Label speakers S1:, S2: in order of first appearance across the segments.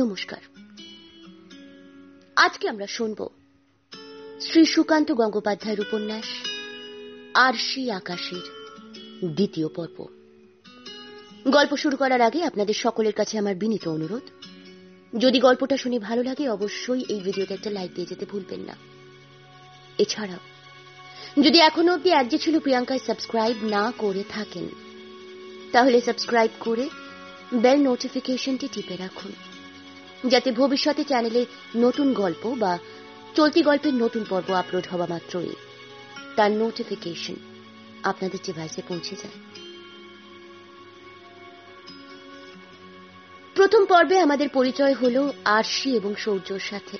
S1: নমস্কার আজকে আমরা শুনব শ্রী সুকান্ত গঙ্গোপাধ্যায়ের উপন্যাস আরশি আকাশের দ্বিতীয় পর্ব গল্প শুরু করার আগে আপনাদের সকলের কাছে আমার বিনীত অনুরোধ যদি গল্পটা শুনে ভালো লাগে অবশ্যই এই ভিডিওতে একটা লাইক দিয়ে যেতে ভুলবেন না এছাড়াও যদি এখনো অব্দি এক যে ছিল প্রিয়াঙ্কায় সাবস্ক্রাইব না করে থাকেন তাহলে সাবস্ক্রাইব করে বেল নোটিফিকেশনটি টিপে রাখুন যাতে ভবিষ্যতে চ্যানেলে নতুন গল্প বা চলতি গল্পের নতুন পর্ব আপলোড হওয়া মাত্রই তার নোটিফিকেশন আপনাদের ডিভাইসে পৌঁছে যায় প্রথম পর্বে আমাদের পরিচয় হল আরশি এবং সৌর্যর সাথে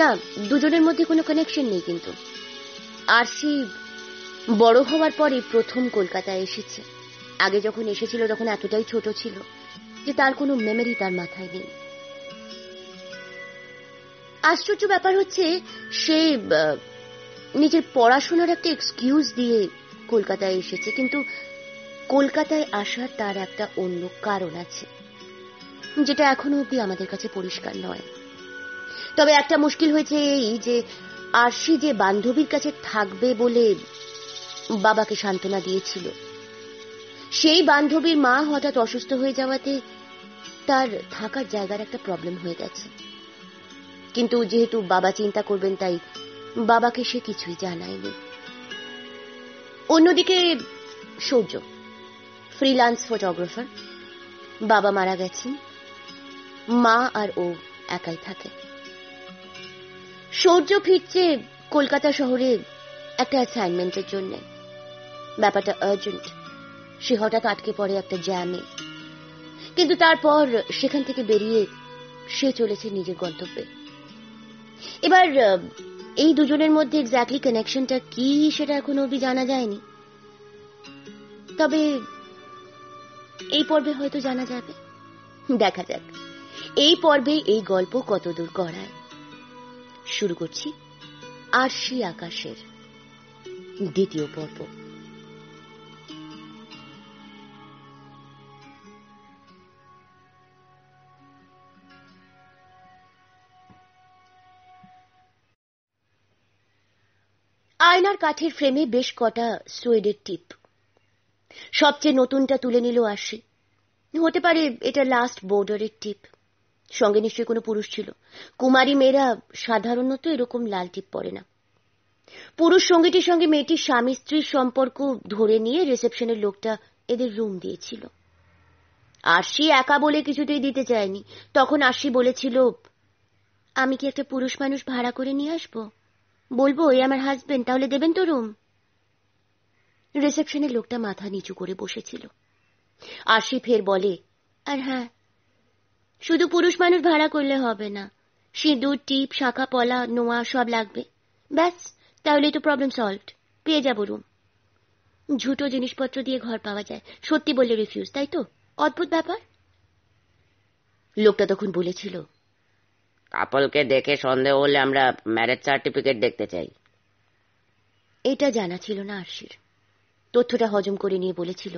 S1: না দুজনের মধ্যে কোনো কানেকশন নেই কিন্তু আরশি বড় হওয়ার পরে প্রথম কলকাতায় এসেছে আগে যখন এসেছিল তখন এতটাই ছোট ছিল যে তার কোনো মেমোরি তার মাথায় নেই আশ্চর্য ব্যাপার হচ্ছে সে নিজের পড়াশোনার একটা এক্সকিউজ দিয়ে কলকাতায় এসেছে কিন্তু কলকাতায় আসার তার একটা অন্য কারণ আছে যেটা এখনো অব্দি আমাদের কাছে পরিষ্কার নয় তবে একটা মুশকিল হয়েছে এই যে আরশি যে বান্ধবীর কাছে থাকবে বলে বাবাকে সান্ত্বনা দিয়েছিল সেই বান্ধবীর মা হঠাৎ অসুস্থ হয়ে যাওয়াতে তার থাকার জায়গার একটা প্রবলেম হয়ে গেছে কিন্তু যেহেতু বাবা চিন্তা করবেন তাই বাবাকে সে কিছুই জানায়নি অন্যদিকে সৌর্য ফ্রিলান্স ফটোগ্রাফার বাবা মারা গেছেন মা আর ও একাই থাকে সৌর্য ফিরছে কলকাতা শহরে একটা অ্যাসাইনমেন্টের জন্য ব্যাপারটা আর্জেন্ট সে হঠাৎ আটকে পড়ে একটা জ্যামে কিন্তু তারপর সেখান থেকে বেরিয়ে সে চলেছে নিজের গন্তব্যে এবার এই দুজনের মধ্যে এক্স্যাক্টলি কানেকশনটা কি সেটা এখনো অবধি জানা যায়নি তবে এই পর্বে হয়তো জানা যাবে দেখা যাক এই পর্বে এই গল্প কতদূর করায় শুরু করছি আরশি আকাশের
S2: দ্বিতীয় পর্ব
S1: জানালার কাঠের ফ্রেমে বেশ কটা সোয়েডের টিপ সবচেয়ে নতুনটা তুলে নিল আসি হতে পারে এটা লাস্ট বোর্ডারের টিপ সঙ্গে নিশ্চয়ই কোনো পুরুষ ছিল কুমারী মেয়েরা সাধারণত এরকম লাল টিপ পরে না পুরুষ সঙ্গীটির সঙ্গে মেয়েটির স্বামী স্ত্রীর সম্পর্ক ধরে নিয়ে রিসেপশনের লোকটা এদের রুম দিয়েছিল আশি একা বলে কিছুতেই দিতে চায়নি তখন আশি বলেছিল আমি কি একটা পুরুষ মানুষ ভাড়া করে নিয়ে আসবো বলবো ওই আমার হাজবেন্ড তাহলে দেবেন তো রুম রিসেপশনের লোকটা মাথা নিচু করে বসেছিল আশি ফের বলে আর হ্যাঁ শুধু পুরুষ মানুষ ভাড়া করলে হবে না সিঁদুর টিপ শাখা পলা নোয়া সব লাগবে ব্যাস তাহলে তো প্রবলেম সলভড পেয়ে যাবো রুম ঝুটো জিনিসপত্র দিয়ে ঘর পাওয়া যায় সত্যি বললে রিফিউজ তাই তো অদ্ভুত ব্যাপার লোকটা তখন বলেছিল
S2: কাপলকে দেখে সন্দেহ হলে আমরা ম্যারেজ সার্টিফিকেট দেখতে চাই
S1: এটা জানা ছিল না আরশির তথ্যটা হজম করে নিয়ে বলেছিল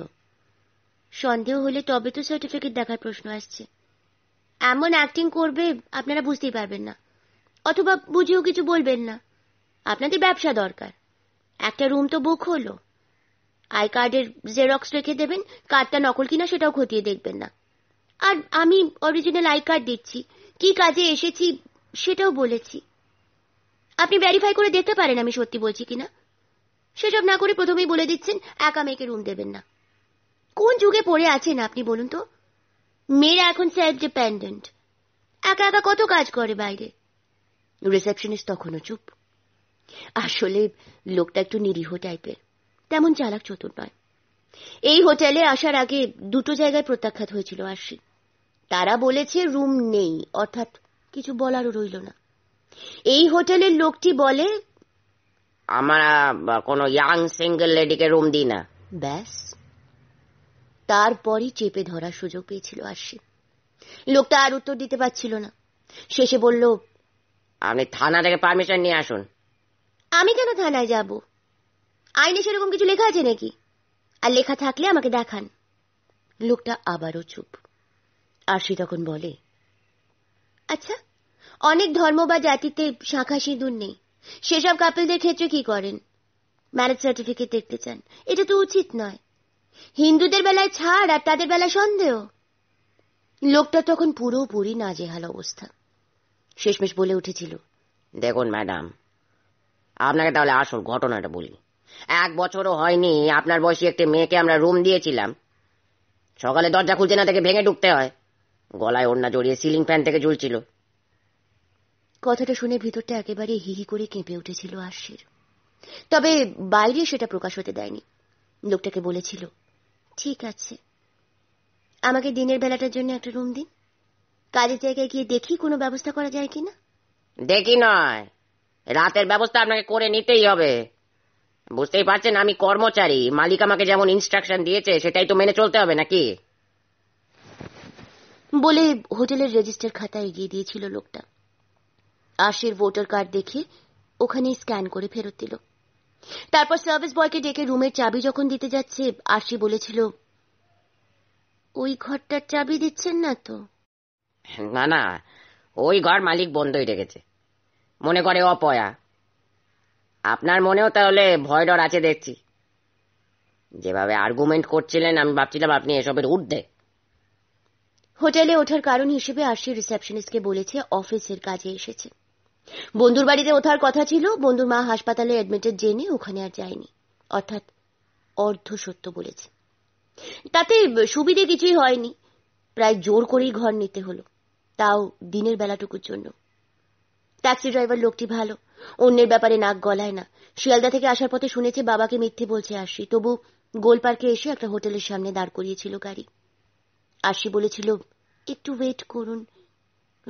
S1: সন্দেহ হলে তবে তো সার্টিফিকেট দেখার প্রশ্ন আসছে এমন অ্যাক্টিং করবে আপনারা বুঝতেই পারবেন না অথবা বুঝেও কিছু বলবেন না আপনাদের ব্যবসা দরকার একটা রুম তো বুক হলো আই কার্ডের জেরক্স রেখে দেবেন কার্ডটা নকল কিনা সেটাও খতিয়ে দেখবেন না আর আমি অরিজিনাল আই কার্ড দিচ্ছি কি কাজে এসেছি সেটাও বলেছি আপনি ভ্যারিফাই করে দেখতে পারেন আমি সত্যি বলছি কিনা সেসব না করে প্রথমেই বলে দিচ্ছেন একা মেয়েকে রুম দেবেন না কোন যুগে পড়ে আছেন আপনি বলুন তো মেয়েরা এখন সেলফ ডিপেন্ডেন্ট একা একা কত কাজ করে বাইরে রিসেপশনিস্ট তখনও চুপ আসলে লোকটা একটু নিরীহ টাইপের তেমন চালাক চতুর নয় এই হোটেলে আসার আগে দুটো জায়গায় প্রত্যাখ্যাত হয়েছিল আশ্বিন তারা বলেছে রুম নেই অর্থাৎ কিছু বলারও রইল না এই হোটেলের লোকটি বলে
S2: আমরা কোনো ইয়াং সিঙ্গেল লেডিকে রুম দিই না ব্যাস
S1: তারপরই চেপে ধরার সুযোগ পেয়েছিল আশিক লোকটা আর উত্তর দিতে পারছিল না শেষে বলল
S2: আপনি থানা থেকে পারমিশন নিয়ে আসুন
S1: আমি কেন থানায় যাব আইনে সেরকম কিছু লেখা আছে নাকি আর লেখা থাকলে আমাকে দেখান লোকটা আবারও চুপ আরশি তখন বলে আচ্ছা অনেক ধর্ম বা জাতিতে শাখা সিঁদুর নেই সেসব কাপিলদের ক্ষেত্রে কি করেন ম্যারেজ সার্টিফিকেট দেখতে চান এটা তো উচিত নয় হিন্দুদের বেলায় ছাড় আর তাদের বেলায় সন্দেহ লোকটা তখন পুরোপুরি নাজেহাল অবস্থা
S2: শেষমেশ বলে উঠেছিল দেখুন ম্যাডাম আপনাকে তাহলে আসল ঘটনাটা বলি এক বছরও হয়নি আপনার বয়সী একটা মেয়েকে আমরা রুম দিয়েছিলাম সকালে দরজা খুলতে না থেকে ভেঙে ঢুকতে হয় গলায় ওড়না জড়িয়ে সিলিং ফ্যান থেকে ঝুলছিল
S1: কথাটা শুনে ভিতরটা একেবারে হিহি করে কেঁপে উঠেছিল আশির তবে বাইরে সেটা প্রকাশ হতে দেয়নি লোকটাকে বলেছিল ঠিক আছে আমাকে দিনের বেলাটার জন্য একটা রুম দিন কাজের জায়গায় গিয়ে দেখি কোনো ব্যবস্থা করা যায় কিনা
S2: দেখি নয় রাতের ব্যবস্থা আপনাকে করে নিতেই হবে বুঝতেই পারছেন আমি কর্মচারী মালিক আমাকে যেমন ইনস্ট্রাকশন দিয়েছে সেটাই তো মেনে চলতে হবে নাকি
S1: বলে হোটেলের রেজিস্টার খাতা এগিয়ে দিয়েছিল লোকটা আশির ভোটার কার্ড দেখে ওখানে স্ক্যান করে ফেরত দিল তারপর সার্ভিস বয়কে ডেকে রুমের চাবি যখন দিতে যাচ্ছে আশি বলেছিল ওই ঘরটার চাবি দিচ্ছেন না তো
S2: না না ওই ঘর মালিক বন্ধই রেখেছে মনে করে অপয়া আপনার মনেও তাহলে ভয় ডর আছে দেখছি যেভাবে আর্গুমেন্ট করছিলেন আমি ভাবছিলাম আপনি এসবের ঊর্ধ্বে
S1: হোটেলে ওঠার কারণ হিসেবে আরশি রিসেপশনিস্টকে বলেছে অফিসের কাজে এসেছে বন্ধুর বাড়িতে ওঠার কথা ছিল বন্ধুর মা হাসপাতালে অ্যাডমিটেড জেনে ওখানে আর যায়নি অর্থাৎ অর্ধ সত্য বলেছে তাতে সুবিধে কিছুই হয়নি প্রায় জোর করেই ঘর নিতে হলো তাও দিনের বেলাটুকুর জন্য ট্যাক্সি ড্রাইভার লোকটি ভালো অন্যের ব্যাপারে নাক গলায় না শিয়ালদা থেকে আসার পথে শুনেছে বাবাকে মিথ্যে বলছে আসি তবু গোলপার্কে এসে একটা হোটেলের সামনে দাঁড় করিয়েছিল গাড়ি আর সে বলেছিল একটু ওয়েট করুন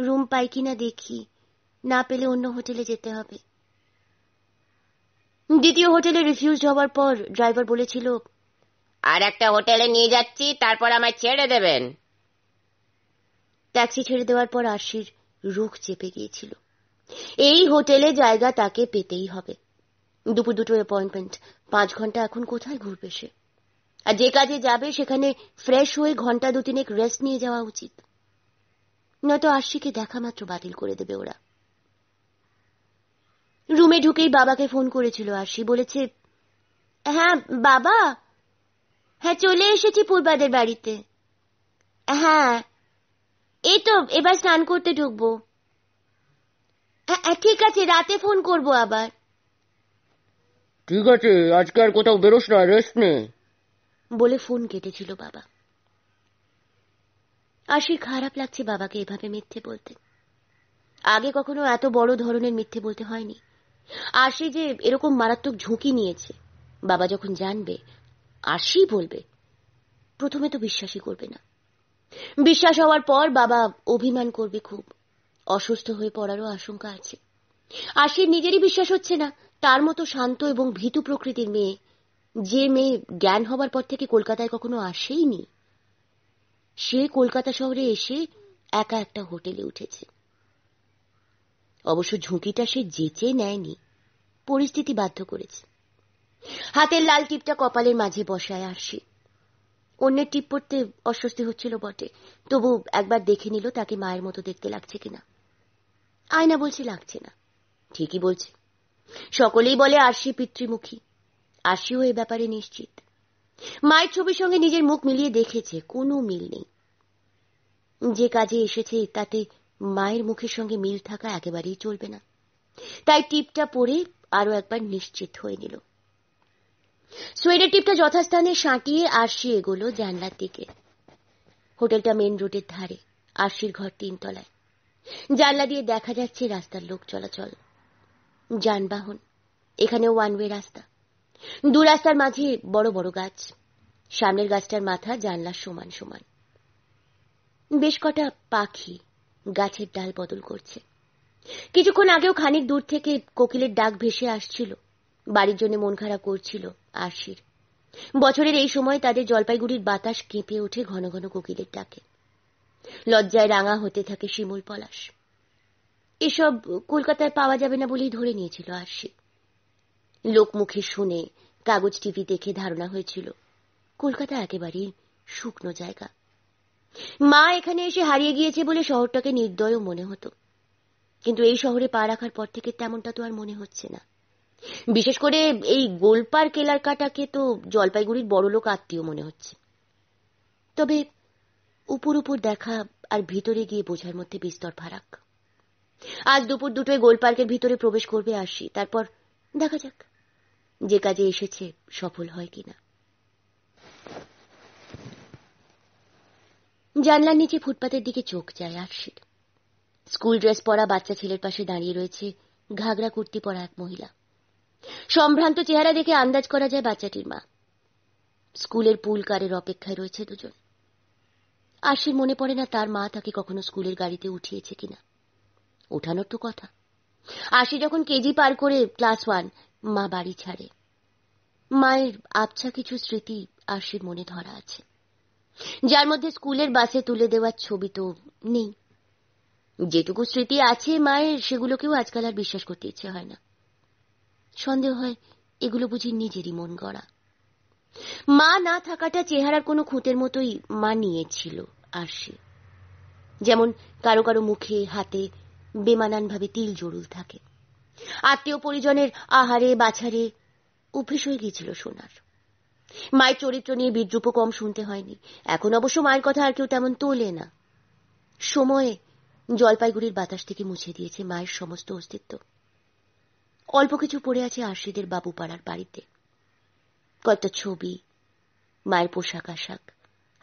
S1: রুম পাই কিনা দেখি না পেলে অন্য হোটেলে যেতে হবে দ্বিতীয় হোটেলে রিফিউজ হওয়ার পর ড্রাইভার বলেছিল আর একটা হোটেলে নিয়ে যাচ্ছি তারপর আমায় ছেড়ে দেবেন ট্যাক্সি ছেড়ে দেওয়ার পর আশির রুখ চেপে গিয়েছিল এই হোটেলে জায়গা তাকে পেতেই হবে দুপুর দুটো অ্যাপয়েন্টমেন্ট পাঁচ ঘন্টা এখন কোথায় ঘুরবে সে আর যে কাজে যাবে সেখানে ফ্রেশ হয়ে ঘন্টা দুতিনেক রেস্ট নিয়ে যাওয়া উচিত নয়তো আশিকে দেখা মাত্র বাতিল করে দেবে ওরা রুমে ঢুকেই বাবাকে ফোন করেছিল আশি বলেছে হ্যাঁ বাবা হ্যাঁ চলে এসেছি পূর্বাদের বাড়িতে হ্যাঁ এই তো এবার স্নান করতে ঢুকবো হ্যাঁ, হ্যাঁ, ঠিক আছে রাতে ফোন করব আবার
S2: ঠিক আছে আজকে আর কোথাও বেরোস না রেস্ট নেই
S1: বলে ফোন কেটেছিল বাবা আশির খারাপ লাগছে বাবাকে এভাবে মিথ্যে বলতে আগে কখনো এত বড় ধরনের মিথ্যে বলতে হয়নি আশি যে এরকম মারাত্মক ঝুঁকি নিয়েছে বাবা যখন জানবে আশি বলবে প্রথমে তো বিশ্বাসই করবে না বিশ্বাস হওয়ার পর বাবা অভিমান করবে খুব অসুস্থ হয়ে পড়ারও আশঙ্কা আছে আশির নিজেরই বিশ্বাস হচ্ছে না তার মতো শান্ত এবং ভীতু প্রকৃতির মেয়ে যে মেয়ে জ্ঞান হবার পর থেকে কলকাতায় কখনো আসেইনি সে কলকাতা শহরে এসে একা একটা হোটেলে উঠেছে অবশ্য ঝুঁকিটা সে যেচে নেয়নি পরিস্থিতি বাধ্য করেছে হাতের লাল টিপটা কপালের মাঝে বসায় আসি অন্যের টিপ পড়তে অস্বস্তি হচ্ছিল বটে তবু একবার দেখে নিল তাকে মায়ের মতো দেখতে লাগছে কিনা আয়না বলছে লাগছে না ঠিকই বলছে সকলেই বলে আরশি পিতৃমুখী সেও এ ব্যাপারে নিশ্চিত মায়ের ছবির সঙ্গে নিজের মুখ মিলিয়ে দেখেছে কোনো মিল নেই যে কাজে এসেছে তাতে মায়ের মুখের সঙ্গে মিল থাকা একেবারেই চলবে না তাই টিপটা পরে আরো একবার নিশ্চিত হয়ে নিল সোয়েটার টিপটা যথাস্থানে সাঁটিয়ে আরশি এগোলো জানলার দিকে হোটেলটা মেন রোডের ধারে আরশির ঘর তিনতলায় জানলা দিয়ে দেখা যাচ্ছে রাস্তার লোক চলাচল যানবাহন এখানে ওয়ান ওয়ে রাস্তা দু রাস্তার মাঝে বড় বড় গাছ সামনের গাছটার মাথা জানলার সমান সমান বেশ কটা পাখি গাছের ডাল বদল করছে কিছুক্ষণ আগেও খানিক দূর থেকে কোকিলের ডাক ভেসে আসছিল বাড়ির জন্য মন খারাপ করছিল আশির বছরের এই সময় তাদের জলপাইগুড়ির বাতাস কেঁপে ওঠে ঘন ঘন কোকিলের ডাকে লজ্জায় রাঙা হতে থাকে শিমুল পলাশ এসব কলকাতায় পাওয়া যাবে না বলেই ধরে নিয়েছিল আশির লোকমুখে শুনে কাগজ টিভি দেখে ধারণা হয়েছিল কলকাতা একেবারেই শুকনো জায়গা মা এখানে এসে হারিয়ে গিয়েছে বলে শহরটাকে নির্দয়ও মনে হতো কিন্তু এই শহরে পা রাখার পর থেকে তেমনটা তো আর মনে হচ্ছে না বিশেষ করে এই গোলপার কেলার কাটাকে তো জলপাইগুড়ির বড় লোক আত্মীয় মনে হচ্ছে তবে উপর উপর দেখা আর ভিতরে গিয়ে বোঝার মধ্যে বিস্তর ফারাক আজ দুপুর দুটোয় গোলপার্কের ভিতরে প্রবেশ করবে আসি তারপর দেখা যাক যে কাজে এসেছে সফল হয় কিনা জানলার নিচে ফুটপাতের দিকে চোখ যায় আরশির স্কুল ড্রেস পরা বাচ্চা ছেলের পাশে দাঁড়িয়ে রয়েছে ঘাগরা কুর্তি পরা এক মহিলা সম্ভ্রান্ত চেহারা দেখে আন্দাজ করা যায় বাচ্চাটির মা স্কুলের পুল কারের অপেক্ষায় রয়েছে দুজন আশির মনে পড়ে না তার মা তাকে কখনো স্কুলের গাড়িতে উঠিয়েছে কিনা ওঠানোর তো কথা আশি যখন কেজি পার করে ক্লাস ওয়ান মা বাড়ি ছাড়ে মায়ের আবছা কিছু স্মৃতি আশির মনে ধরা আছে যার মধ্যে স্কুলের বাসে তুলে দেওয়ার ছবি তো নেই যেটুকু স্মৃতি আছে মায়ের সেগুলোকেও আজকাল আর বিশ্বাস করতে ইচ্ছে হয় না সন্দেহ হয় এগুলো বুঝি নিজেরই মন গড়া মা না থাকাটা চেহারার কোনো খুঁতের মতোই মা নিয়েছিল আরশি যেমন কারো কারো মুখে হাতে বেমানানভাবে তিল জরুল থাকে আত্মীয় পরিজনের আহারে বাছারে অভ্যেস হয়ে গিয়েছিল সোনার মায়ের চরিত্র নিয়ে বিদ্রুপ কম শুনতে হয়নি এখন অবশ্য মায়ের কথা আর কেউ তেমন তোলে না সময়ে জলপাইগুড়ির বাতাস থেকে মুছে দিয়েছে মায়ের সমস্ত অস্তিত্ব অল্প কিছু পড়ে আছে বাবু বাবুপাড়ার বাড়িতে কয়েকটা ছবি মায়ের পোশাক আশাক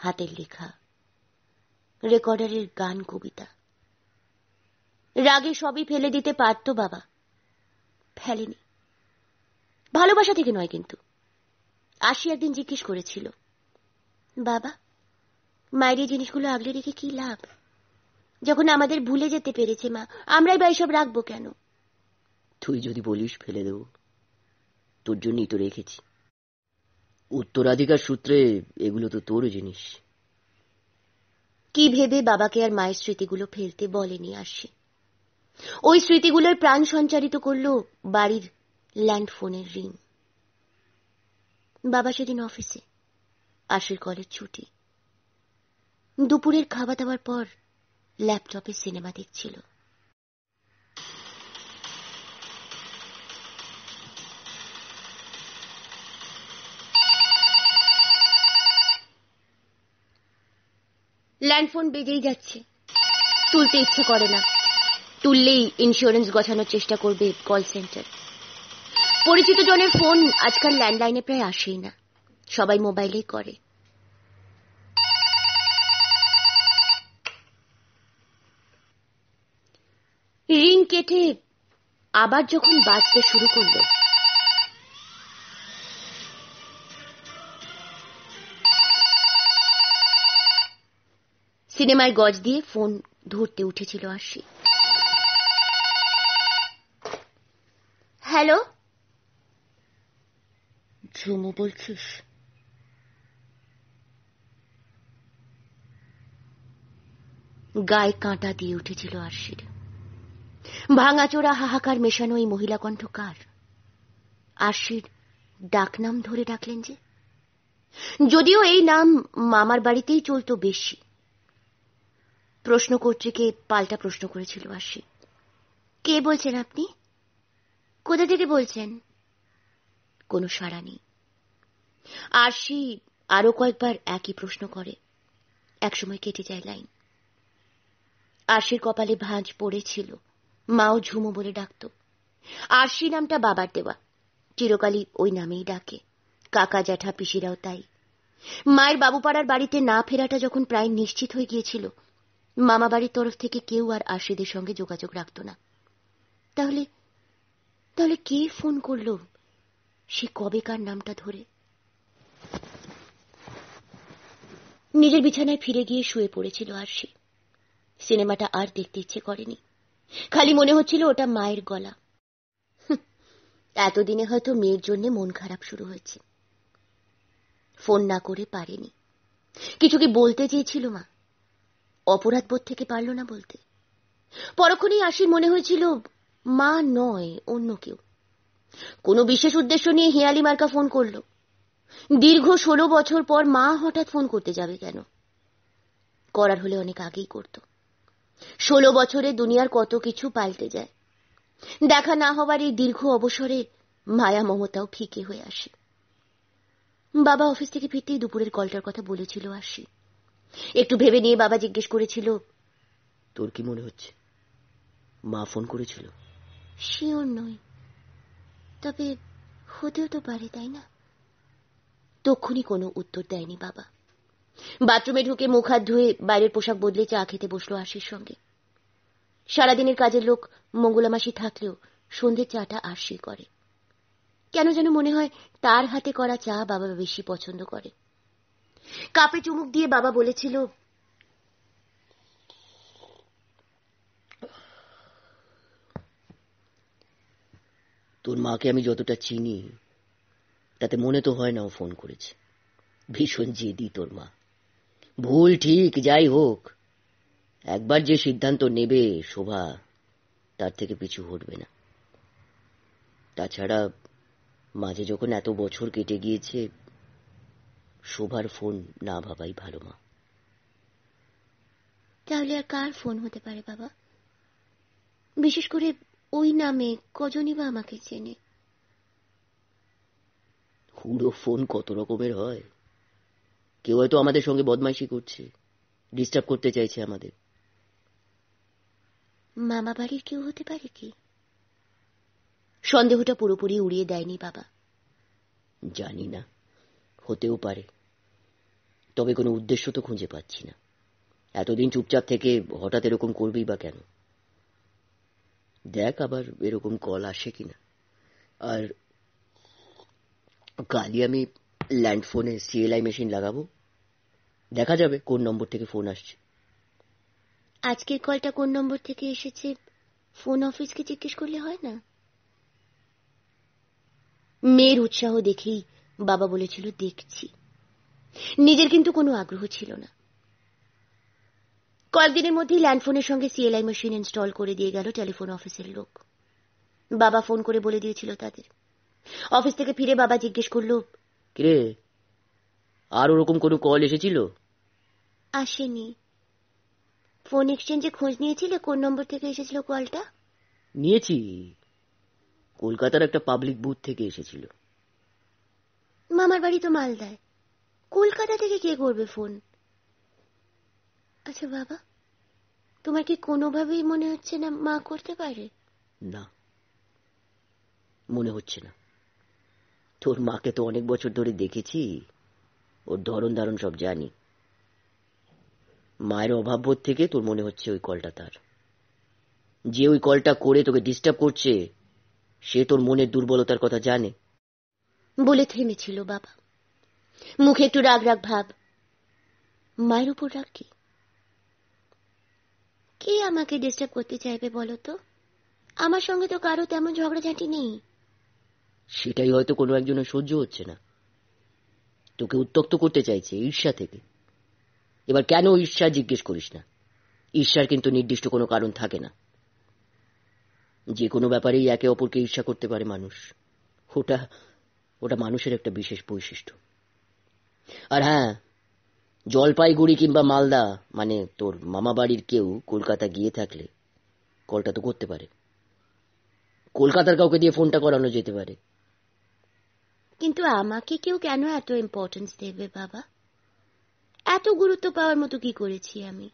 S1: হাতের লেখা রেকর্ডারের গান কবিতা রাগে সবই ফেলে দিতে পারত বাবা ফেলেনি ভালোবাসা থেকে নয় কিন্তু আশি একদিন জিজ্ঞেস করেছিল বাবা মায়ের জিনিসগুলো আগলে রেখে কি লাভ যখন আমাদের ভুলে যেতে পেরেছে মা আমরাই বা এসব রাখবো কেন
S2: তুই যদি বলিস ফেলে দেব তোর জন্যই তো রেখেছি উত্তরাধিকার সূত্রে এগুলো তো তোর জিনিস
S1: কি ভেবে বাবাকে আর মায়ের স্মৃতিগুলো ফেলতে বলেনি আসে ওই স্মৃতিগুলোর প্রাণ সঞ্চারিত করল বাড়ির ল্যান্ডফোনের রিং বাবা সেদিন অফিসে আশির কলেজ ছুটি দুপুরের খাওয়া দাওয়ার পর ল্যাপটপে সিনেমা দেখছিল ল্যান্ডফোন বেজেই যাচ্ছে তুলতে ইচ্ছে করে না তুললেই ইন্স্যুরেন্স গছানোর চেষ্টা করবে কল সেন্টার পরিচিত জনের ফোন আজকাল ল্যান্ডলাইনে প্রায় আসেই না সবাই মোবাইলেই করে রিং কেটে আবার যখন বাঁচতে শুরু করল সিনেমায় গজ দিয়ে ফোন ধরতে উঠেছিল আশি হ্যালো ঝুমু বলছিস গায়ে কাঁটা দিয়ে উঠেছিল আরশির ভাঙাচোরা হাহাকার মেশানো এই মহিলা কণ্ঠ কার আরশির ডাকনাম ধরে ডাকলেন যে যদিও এই নাম মামার বাড়িতেই চলত বেশি প্রশ্ন কর্তৃকে পাল্টা প্রশ্ন করেছিল আরশি কে বলছেন আপনি কোথা থেকে বলছেন কোনো সাড়া নেই আরশি আরো কয়েকবার একই প্রশ্ন করে একসময় কেটে যায় লাইন আরশির কপালে ভাঁজ পড়েছিল মাও ঝুমো বলে ডাকত আরশি নামটা বাবার দেওয়া চিরকালই ওই নামেই ডাকে কাকা জ্যাঠা পিসিরাও তাই মায়ের বাবুপাড়ার বাড়িতে না ফেরাটা যখন প্রায় নিশ্চিত হয়ে গিয়েছিল মামা বাড়ির তরফ থেকে কেউ আর আশিদের সঙ্গে যোগাযোগ রাখত না তাহলে তাহলে কে ফোন করল সে কবেকার নামটা ধরে নিজের বিছানায় ফিরে গিয়ে শুয়ে পড়েছিল আর সে সিনেমাটা আর দেখতে ইচ্ছে করেনি খালি মনে হচ্ছিল ওটা মায়ের গলা এতদিনে হয়তো মেয়ের জন্য মন খারাপ শুরু হয়েছে ফোন না করে পারেনি কিছু কি বলতে চেয়েছিল মা অপরাধ বোধ থেকে পারল না বলতে পরক্ষণেই আশির মনে হয়েছিল মা নয় অন্য কেউ কোনো বিশেষ উদ্দেশ্য নিয়ে হিয়ালি মার্কা ফোন করল দীর্ঘ ষোলো বছর পর মা হঠাৎ ফোন করতে যাবে কেন করার হলে অনেক আগেই করত ষোলো বছরে দুনিয়ার কত কিছু পাল্টে যায় দেখা না হবার এই দীর্ঘ অবসরে মায়া মমতাও ফিকে হয়ে আসে বাবা অফিস থেকে ফিরতেই দুপুরের কলটার কথা বলেছিল আসি একটু ভেবে নিয়ে বাবা জিজ্ঞেস করেছিল
S2: তোর কি মনে হচ্ছে মা ফোন করেছিল
S1: শিওর নয় তবে হতেও তো পারে তাই না তখনই কোনো উত্তর দেয়নি বাবা বাথরুমে ঢুকে মুখ হাত ধুয়ে বাইরের পোশাক বদলে চা খেতে বসলো আশির সঙ্গে সারাদিনের কাজের লোক মঙ্গলামাসি থাকলেও সন্ধে চাটা আশি করে কেন যেন মনে হয় তার হাতে করা চা বাবা বেশি পছন্দ করে কাপে চুমুক দিয়ে বাবা বলেছিল
S2: তোর মাকে আমি যতটা চিনি তাতে মনে তো হয় না ও ফোন করেছে ভীষণ জেদি তোর মা ভুল ঠিক যাই হোক একবার যে সিদ্ধান্ত নেবে শোভা তার থেকে পিছু হটবে না তাছাড়া মাঝে যখন এত বছর কেটে গিয়েছে শোভার ফোন না ভাবাই ভালো মা
S1: তাহলে আর কার ফোন হতে পারে বাবা বিশেষ করে ওই নামে কজনই বা আমাকে চেনে
S2: হুড়ো ফোন কত রকমের হয় কেউ হয়তো আমাদের সঙ্গে বদমাইশি করছে ডিস্টার্ব করতে চাইছে আমাদের
S1: মামা বাড়ির কেউ হতে পারে কি সন্দেহটা পুরোপুরি উড়িয়ে দেয়নি বাবা
S2: জানি না হতেও পারে তবে কোনো উদ্দেশ্য তো খুঁজে পাচ্ছি না এতদিন চুপচাপ থেকে হঠাৎ এরকম করবেই বা কেন দেখ আবার এরকম কল আসে কিনা আর কালই আমি ল্যান্ড ফোনে সিএলআই মেশিন লাগাবো দেখা যাবে কোন নম্বর থেকে ফোন আসছে
S1: আজকের কলটা কোন নম্বর থেকে এসেছে ফোন অফিসকে জিজ্ঞেস করলে হয় না মেয়ের উৎসাহ দেখেই বাবা বলেছিল দেখছি নিজের কিন্তু কোনো আগ্রহ ছিল না কয়েকদিনের মধ্যেই ল্যান্ডফোনের সঙ্গে সিএলআই মেশিন ইনস্টল করে দিয়ে গেল টেলিফোন অফিসের লোক বাবা ফোন করে বলে দিয়েছিল তাদের অফিস থেকে ফিরে বাবা জিজ্ঞেস করল
S2: কিরে আর ওরকম কোনো কল এসেছিল
S1: আসেনি ফোন এক্সচেঞ্জে খোঁজ নিয়েছিল কোন নম্বর থেকে এসেছিল কলটা
S2: নিয়েছি কলকাতার একটা পাবলিক বুথ থেকে এসেছিল
S1: মামার বাড়ি তো মালদায় কলকাতা থেকে কে করবে ফোন আচ্ছা বাবা তোমার কি কোনোভাবেই মনে হচ্ছে না মা করতে পারে
S2: না মনে হচ্ছে না তোর মাকে তো অনেক বছর ধরে দেখেছি ওর ধরন ধারণ সব জানি মায়ের অভাব বোধ থেকে তোর মনে হচ্ছে ওই কলটা তার যে ওই কলটা করে তোকে ডিস্টার্ব করছে সে তোর মনের দুর্বলতার কথা জানে
S1: বলে থেমেছিল বাবা মুখে একটু রাগ রাগ ভাব মায়ের উপর রাগ কি কে আমাকে ডিস্টার্ব করতে চাইবে বলো তো আমার সঙ্গে তো কারো তেমন ঝগড়াঝাটি নেই
S2: সেটাই হয়তো কোনো একজনের সহ্য হচ্ছে না তোকে উত্তক্ত করতে চাইছে ঈর্ষা থেকে এবার কেন ঈর্ষা জিজ্ঞেস করিস না ঈর্ষার কিন্তু নির্দিষ্ট কোনো কারণ থাকে না যে কোনো ব্যাপারেই একে অপরকে ঈর্ষা করতে পারে মানুষ ওটা ওটা মানুষের একটা বিশেষ বৈশিষ্ট্য আর হ্যাঁ জলপাইগুড়ি কিংবা মালদা মানে তোর মামা বাড়ির কেউ কলকাতা গিয়ে থাকলে কলটা তো করতে পারে কলকাতার কাউকে দিয়ে ফোনটা করানো যেতে পারে
S1: কিন্তু আমাকে কেউ কেন এত ইম্পর্টেন্স দেবে বাবা এত গুরুত্ব পাওয়ার মতো কি করেছি আমি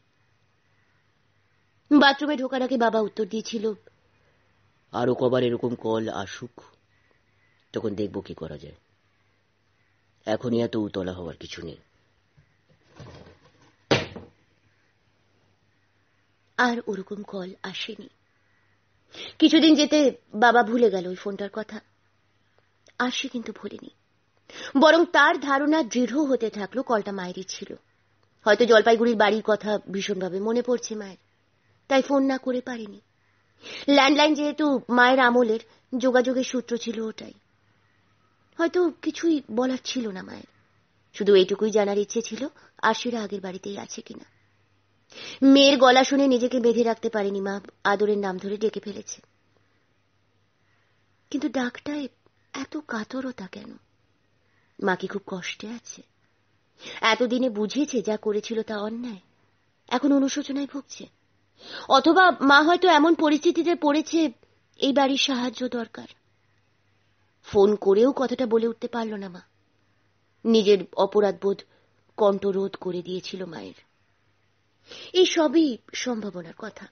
S1: বাথরুমে ঢোকার আগে বাবা উত্তর দিয়েছিল
S2: আরো কবার এরকম কল আসুক তখন দেখব কি করা যায় এখনই এত উতলা হওয়ার কিছু নেই
S1: আর ওরকম কল আসেনি কিছুদিন যেতে বাবা ভুলে গেল ওই ফোনটার কথা আর সে কিন্তু ভুলেনি বরং তার ধারণা দৃঢ় হতে থাকলো কলটা মায়েরই ছিল হয়তো জলপাইগুড়ির বাড়ির কথা ভীষণভাবে মনে পড়ছে মায়ের তাই ফোন না করে পারেনি ল্যান্ডলাইন যেহেতু মায়ের আমলের যোগাযোগের সূত্র ছিল ওটাই হয়তো কিছুই বলার ছিল না মায়ের শুধু এইটুকুই জানার ইচ্ছে ছিল আশিরা আগের বাড়িতেই আছে কিনা মেয়ের গলা শুনে নিজেকে বেঁধে রাখতে পারেনি মা আদরের নাম ধরে ডেকে ফেলেছে কিন্তু ডাকটা এত কাতরতা কেন মা কি খুব কষ্টে আছে এতদিনে বুঝেছে যা করেছিল তা অন্যায় এখন অনুশোচনায় ভুগছে অথবা মা হয়তো এমন পরিস্থিতিতে পড়েছে এই বাড়ির সাহায্য দরকার ফোন করেও কথাটা বলে উঠতে পারল না মা নিজের অপরাধবোধ কণ্ঠরোধ করে দিয়েছিল মায়ের এই সবই সম্ভাবনার কথা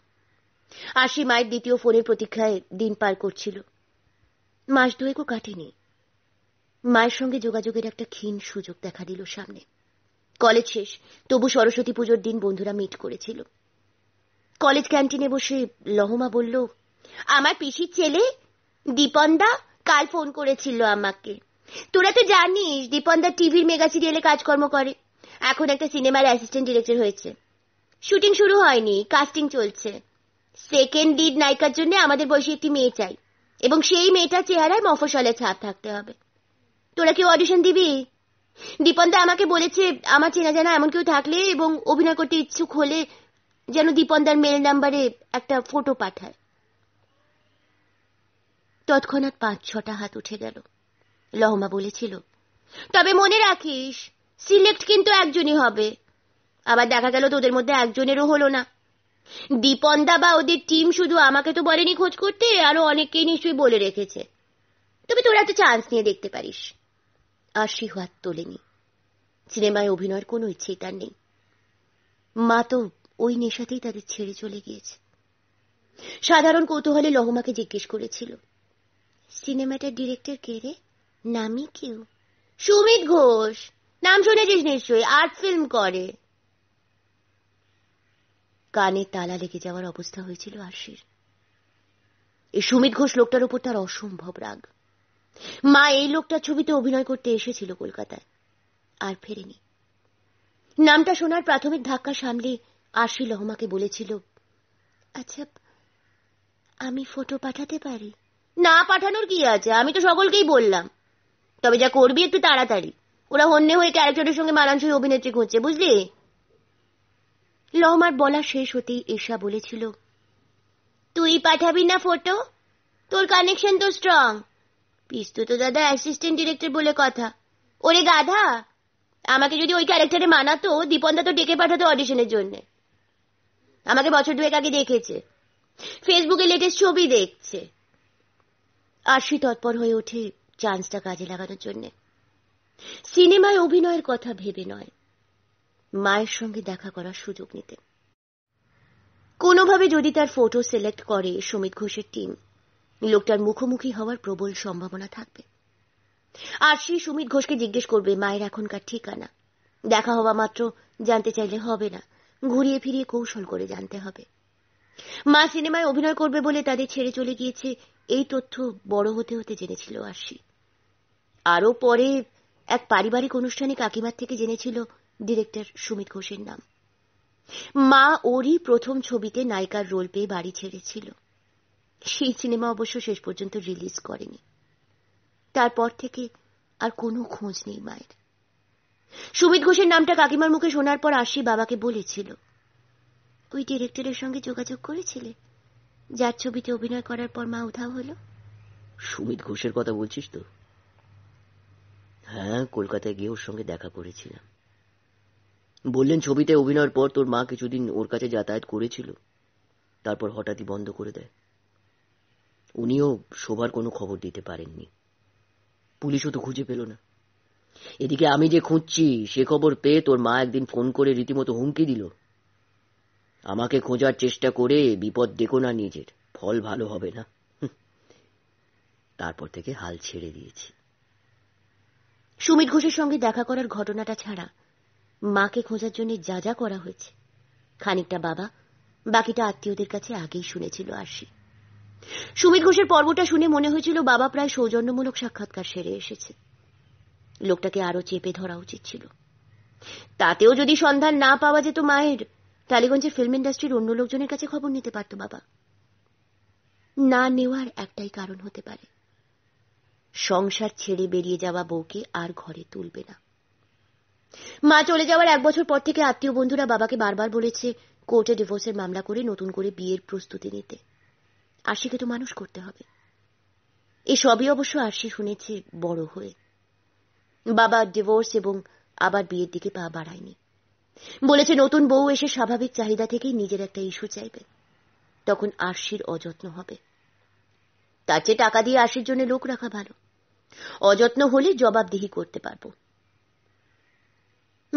S1: আশি মায়ের দ্বিতীয় ফোনের প্রতীক্ষায় দিন পার করছিল মাস দুয়েকও কাটেনি মায়ের সঙ্গে যোগাযোগের একটা ক্ষীণ সুযোগ দেখা দিল সামনে কলেজ শেষ তবু সরস্বতী পুজোর দিন বন্ধুরা মিট করেছিল কলেজ ক্যান্টিনে বসে লহমা বলল আমার পিসির ছেলে দীপনদা কাল ফোন করেছিল আমাকে তোরা তো জানিস দীপনদা টিভির মেগা সিরিয়ালে কাজকর্ম করে এখন একটা সিনেমার অ্যাসিস্ট্যান্ট ডিরেক্টর হয়েছে শুটিং শুরু হয়নি কাস্টিং চলছে সেকেন্ড লিড নায়িকার জন্য আমাদের বয়সী একটি মেয়ে চাই এবং সেই মেয়েটার চেহারায় মফসলের ছাপ থাকতে হবে তোরা কেউ অডিশন দিবি দীপনদা আমাকে বলেছে আমার চেনা জানা এমন কেউ থাকলে এবং অভিনয় করতে ইচ্ছুক হলে যেন দীপনদার মেল নাম্বারে একটা ফটো পাঠায় তৎক্ষণাৎ পাঁচ ছটা হাত উঠে গেল লহমা বলেছিল তবে মনে রাখিস সিলেক্ট কিন্তু একজনই হবে আবার দেখা গেল তোদের মধ্যে একজনেরও হলো না দীপনদা বা ওদের টিম শুধু আমাকে তো বলেনি খোঁজ করতে আরো অনেককেই নিশ্চয়ই বলে রেখেছে তবে তোরা তো চান্স নিয়ে দেখতে পারিস আর আশি হাত তোলেনি সিনেমায় অভিনয়ের কোনো ইচ্ছেই তার নেই মা তো ওই নেশাতেই তাদের ছেড়ে চলে গিয়েছে সাধারণ কৌতূহলে লহমাকে জিজ্ঞেস করেছিল সিনেমাটার ডিরেক্টর কে রে নামই কেউ সুমিত ঘোষ নাম শুনেছিস নিশ্চয়ই আর্ট ফিল্ম করে কানে তালা লেগে যাওয়ার অবস্থা হয়েছিল আরশির এই সুমিত ঘোষ লোকটার উপর তার অসম্ভব রাগ মা এই লোকটার ছবিতে অভিনয় করতে এসেছিল কলকাতায় আর ফেরেনি নামটা শোনার প্রাথমিক ধাক্কা সামলে আশি লহমাকে বলেছিল আচ্ছা আমি ফটো পাঠাতে পারি না পাঠানোর কি আছে আমি তো সকলকেই বললাম তবে যা করবি একটু তাড়াতাড়ি ওরা হন্যে হয়ে ক্যারেক্টারের সঙ্গে মানানসই অভিনেত্রী খুঁজছে বুঝলি লমার বলা শেষ হতেই এশা বলেছিল তুই পাঠাবি না ফটো তোর কানেকশন তো স্ট্রং তো দাদা অ্যাসিস্ট্যান্ট ডিরেক্টর বলে কথা ওরে গাধা আমাকে যদি ওই ক্যারেক্টারে মানাতো দীপনদা তো ডেকে পাঠাতো অডিশনের জন্য আমাকে বছর দুয়েক আগে দেখেছে ফেসবুকে লেটেস্ট ছবি দেখছে আশি তৎপর হয়ে ওঠে চান্সটা কাজে লাগানোর জন্যে সিনেমায় অভিনয়ের কথা ভেবে নয় মায়ের সঙ্গে দেখা করার সুযোগ নিতে কোনোভাবে যদি তার ফটো সিলেক্ট করে সুমিত ঘোষের টিম লোকটার মুখোমুখি হওয়ার প্রবল সম্ভাবনা থাকবে আর সেই সুমিত ঘোষকে জিজ্ঞেস করবে মায়ের এখনকার ঠিকানা দেখা হওয়া মাত্র জানতে চাইলে হবে না ঘুরিয়ে ফিরিয়ে কৌশল করে জানতে হবে মা সিনেমায় অভিনয় করবে বলে তাদের ছেড়ে চলে গিয়েছে এই তথ্য বড় হতে হতে জেনেছিল আরশি আরও পরে এক পারিবারিক অনুষ্ঠানে কাকিমার থেকে জেনেছিল ডিরেক্টর সুমিত ঘোষের নাম মা ওরই প্রথম ছবিতে নায়িকার রোল পেয়ে বাড়ি ছেড়েছিল সেই সিনেমা অবশ্য শেষ পর্যন্ত রিলিজ করেনি তারপর থেকে আর কোনো খোঁজ নেই মায়ের সুমিত ঘোষের নামটা কাকিমার মুখে শোনার পর আশি বাবাকে বলেছিল ওই ডিরেক্টরের সঙ্গে যোগাযোগ করেছিলে যার ছবিতে অভিনয় করার পর মা উধাও হলো
S2: সুমিত ঘোষের কথা বলছিস তো হ্যাঁ কলকাতায় গিয়ে ওর সঙ্গে দেখা করেছিলাম বললেন ছবিতে অভিনয়ের পর তোর মা কিছুদিন ওর কাছে যাতায়াত করেছিল তারপর হঠাৎই বন্ধ করে দেয় উনিও শোভার কোনো খবর দিতে পারেননি পুলিশও তো খুঁজে পেল না এদিকে আমি যে খুঁজছি সে খবর পেয়ে তোর মা একদিন ফোন করে রীতিমতো হুমকি দিল আমাকে খোঁজার চেষ্টা করে বিপদ দেখো না নিজের ফল ভালো হবে না তারপর থেকে হাল ছেড়ে দিয়েছি
S1: সুমিত ঘোষের সঙ্গে দেখা করার ঘটনাটা ছাড়া মাকে খোঁজার জন্য যা যা করা হয়েছে খানিকটা বাবা বাকিটা আত্মীয়দের কাছে আগেই শুনেছিল আরশি সুমিত ঘোষের পর্বটা শুনে মনে হয়েছিল বাবা প্রায় সৌজন্যমূলক সাক্ষাৎকার সেরে এসেছে লোকটাকে আরো চেপে ধরা উচিত ছিল তাতেও যদি সন্ধান না পাওয়া যেত মায়ের টালিগঞ্জের ফিল্ম ইন্ডাস্ট্রির অন্য লোকজনের কাছে খবর নিতে পারত বাবা না নেওয়ার একটাই কারণ হতে পারে সংসার ছেড়ে বেরিয়ে যাওয়া বউকে আর ঘরে তুলবে না মা চলে যাওয়ার এক বছর পর থেকে আত্মীয় বন্ধুরা বাবাকে বারবার বলেছে কোর্টে ডিভোর্সের মামলা করে নতুন করে বিয়ের প্রস্তুতি নিতে আশিকে তো মানুষ করতে হবে এই সবই অবশ্য আশি শুনেছে বড় হয়ে বাবা ডিভোর্স এবং আবার বিয়ের দিকে পা বাড়ায়নি বলেছে নতুন বউ এসে স্বাভাবিক চাহিদা থেকেই নিজের একটা ইস্যু চাইবে তখন আশির অযত্ন হবে তার চেয়ে টাকা দিয়ে আশির জন্য লোক রাখা ভালো অযত্ন হলে জবাবদিহি করতে পারবো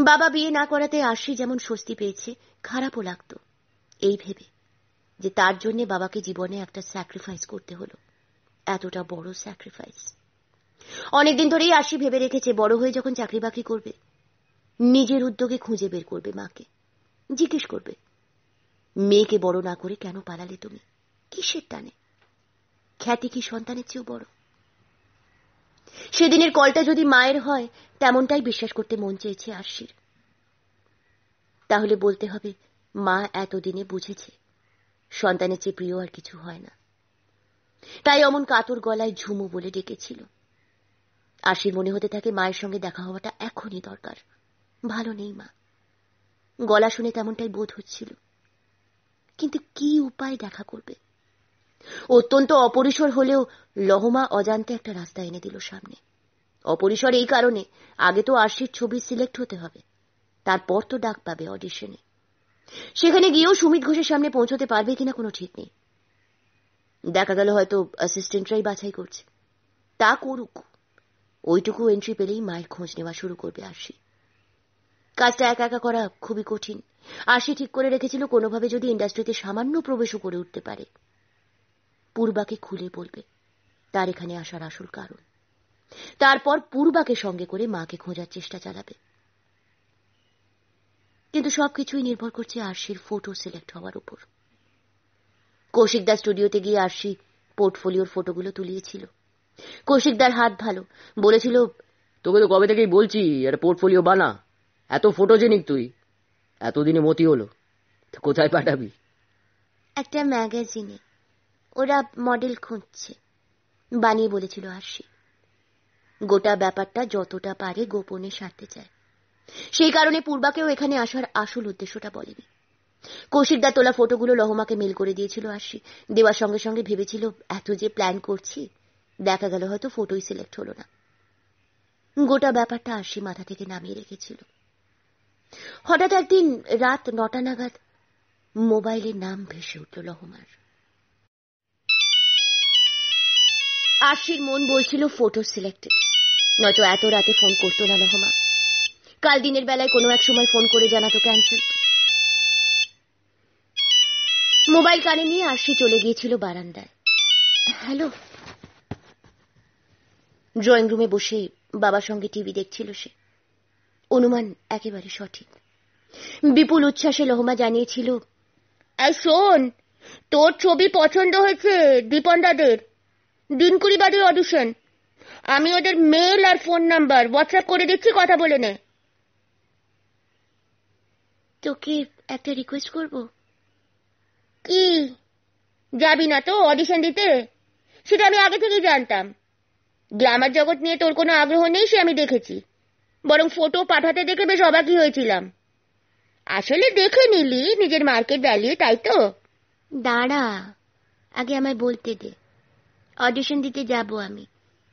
S1: বাবা বিয়ে না করাতে আশি যেমন স্বস্তি পেয়েছে খারাপও লাগত এই ভেবে যে তার জন্য বাবাকে জীবনে একটা স্যাক্রিফাইস করতে হলো এতটা বড় স্যাক্রিফাইস অনেকদিন ধরেই আশি ভেবে রেখেছে বড় হয়ে যখন চাকরি বাকরি করবে নিজের উদ্যোগে খুঁজে বের করবে মাকে জিজ্ঞেস করবে মেয়েকে বড় না করে কেন পালালে তুমি কিসের টানে খ্যাতি কি সন্তানের চেয়েও বড় সেদিনের কলটা যদি মায়ের হয় তেমনটাই বিশ্বাস করতে মন চেয়েছে আরশির তাহলে বলতে হবে মা এতদিনে বুঝেছে সন্তানের চেয়ে প্রিয় আর কিছু হয় না তাই অমন কাতর গলায় ঝুমু বলে ডেকেছিল আশির মনে হতে থাকে মায়ের সঙ্গে দেখা হওয়াটা এখনই দরকার ভালো নেই মা গলা শুনে তেমনটাই বোধ হচ্ছিল কিন্তু কি উপায় দেখা করবে অত্যন্ত অপরিসর হলেও লহমা অজান্তে একটা রাস্তা এনে দিল সামনে অপরিসর এই কারণে আগে তো আরশির ছবি সিলেক্ট হতে হবে তারপর তো ডাক পাবে অডিশনে সেখানে গিয়েও সুমিত ঘোষের সামনে পৌঁছতে পারবে কিনা কোনো ঠিক নেই দেখা গেল হয়তো অ্যাসিস্ট্যান্টরাই বাছাই করছে তা করুক ওইটুকু এন্ট্রি পেলেই মায়ের খোঁজ নেওয়া শুরু করবে আরশি কাজটা একা একা করা খুবই কঠিন আশি ঠিক করে রেখেছিল কোনোভাবে যদি ইন্ডাস্ট্রিতে সামান্য প্রবেশও করে উঠতে পারে পূর্বাকে খুলে বলবে তার এখানে আসার আসল কারণ তারপর পূর্বাকে সঙ্গে করে মাকে খোঁজার চেষ্টা চালাবে কিন্তু সবকিছুই নির্ভর করছে আরশির ফটো সিলেক্ট হওয়ার উপর কৌশিকদার স্টুডিওতে গিয়ে আরশি
S2: পোর্টফোলিওর ফটোগুলো তুলিয়েছিল কৌশিকদার হাত ভালো বলেছিল তোকে তো কবে থেকেই বলছি এটা পোর্টফোলিও বানা এত ফটোজেনিক তুই এতদিনে মতি হলো কোথায় পাঠাবি
S1: একটা ম্যাগাজিনে ওরা মডেল খুঁজছে বানিয়ে বলেছিল আরশি গোটা ব্যাপারটা যতটা পারে গোপনে সারতে চায় সেই কারণে পূর্বাকেও এখানে আসার আসল উদ্দেশ্যটা বলেনি কৌশিকদা তোলা ফটোগুলো লহমাকে মেল করে দিয়েছিল আরশি দেওয়ার সঙ্গে সঙ্গে ভেবেছিল এত যে প্ল্যান করছি দেখা গেল হয়তো ফটোই সিলেক্ট হলো না গোটা ব্যাপারটা আরশি মাথা থেকে নামিয়ে রেখেছিল হঠাৎ একদিন রাত নটা নাগাদ মোবাইলে নাম ভেসে উঠল লহমার আরশির মন বলছিল ফটো সিলেক্টেড নয়তো এত রাতে ফোন করতো না লহমা কাল দিনের বেলায় কোনো এক সময় ফোন করে জানাতো ক্যান্সেল মোবাইল কানে নিয়ে আশি চলে গিয়েছিল বারান্দায় হ্যালো ড্রয়িং রুমে বসে বাবার সঙ্গে টিভি দেখছিল সে অনুমান একেবারে সঠিক বিপুল উচ্ছ্বাসে লহমা জানিয়েছিল শোন তোর ছবি পছন্দ হয়েছে দীপন দাদের দিনকুড়ি বাদুর অডিশন আমি ওদের মেল আর ফোন নাম্বার হোয়াটসঅ্যাপ করে দিচ্ছি কথা বলে নে তোকে একটা রিকোয়েস্ট করব কি যাবি না তো অডিশন দিতে সেটা আমি আগে থেকেই জানতাম গ্লামার জগৎ নিয়ে তোর কোনো আগ্রহ নেই সে আমি দেখেছি বরং ফটো পাঠাতে দেখে বেশ অবাকই হয়েছিলাম আসলে দেখে নিলি নিজের মার্কেট ভ্যালু তাই তো দাঁড়া আগে আমায় বলতে দে অডিশন দিতে যাব আমি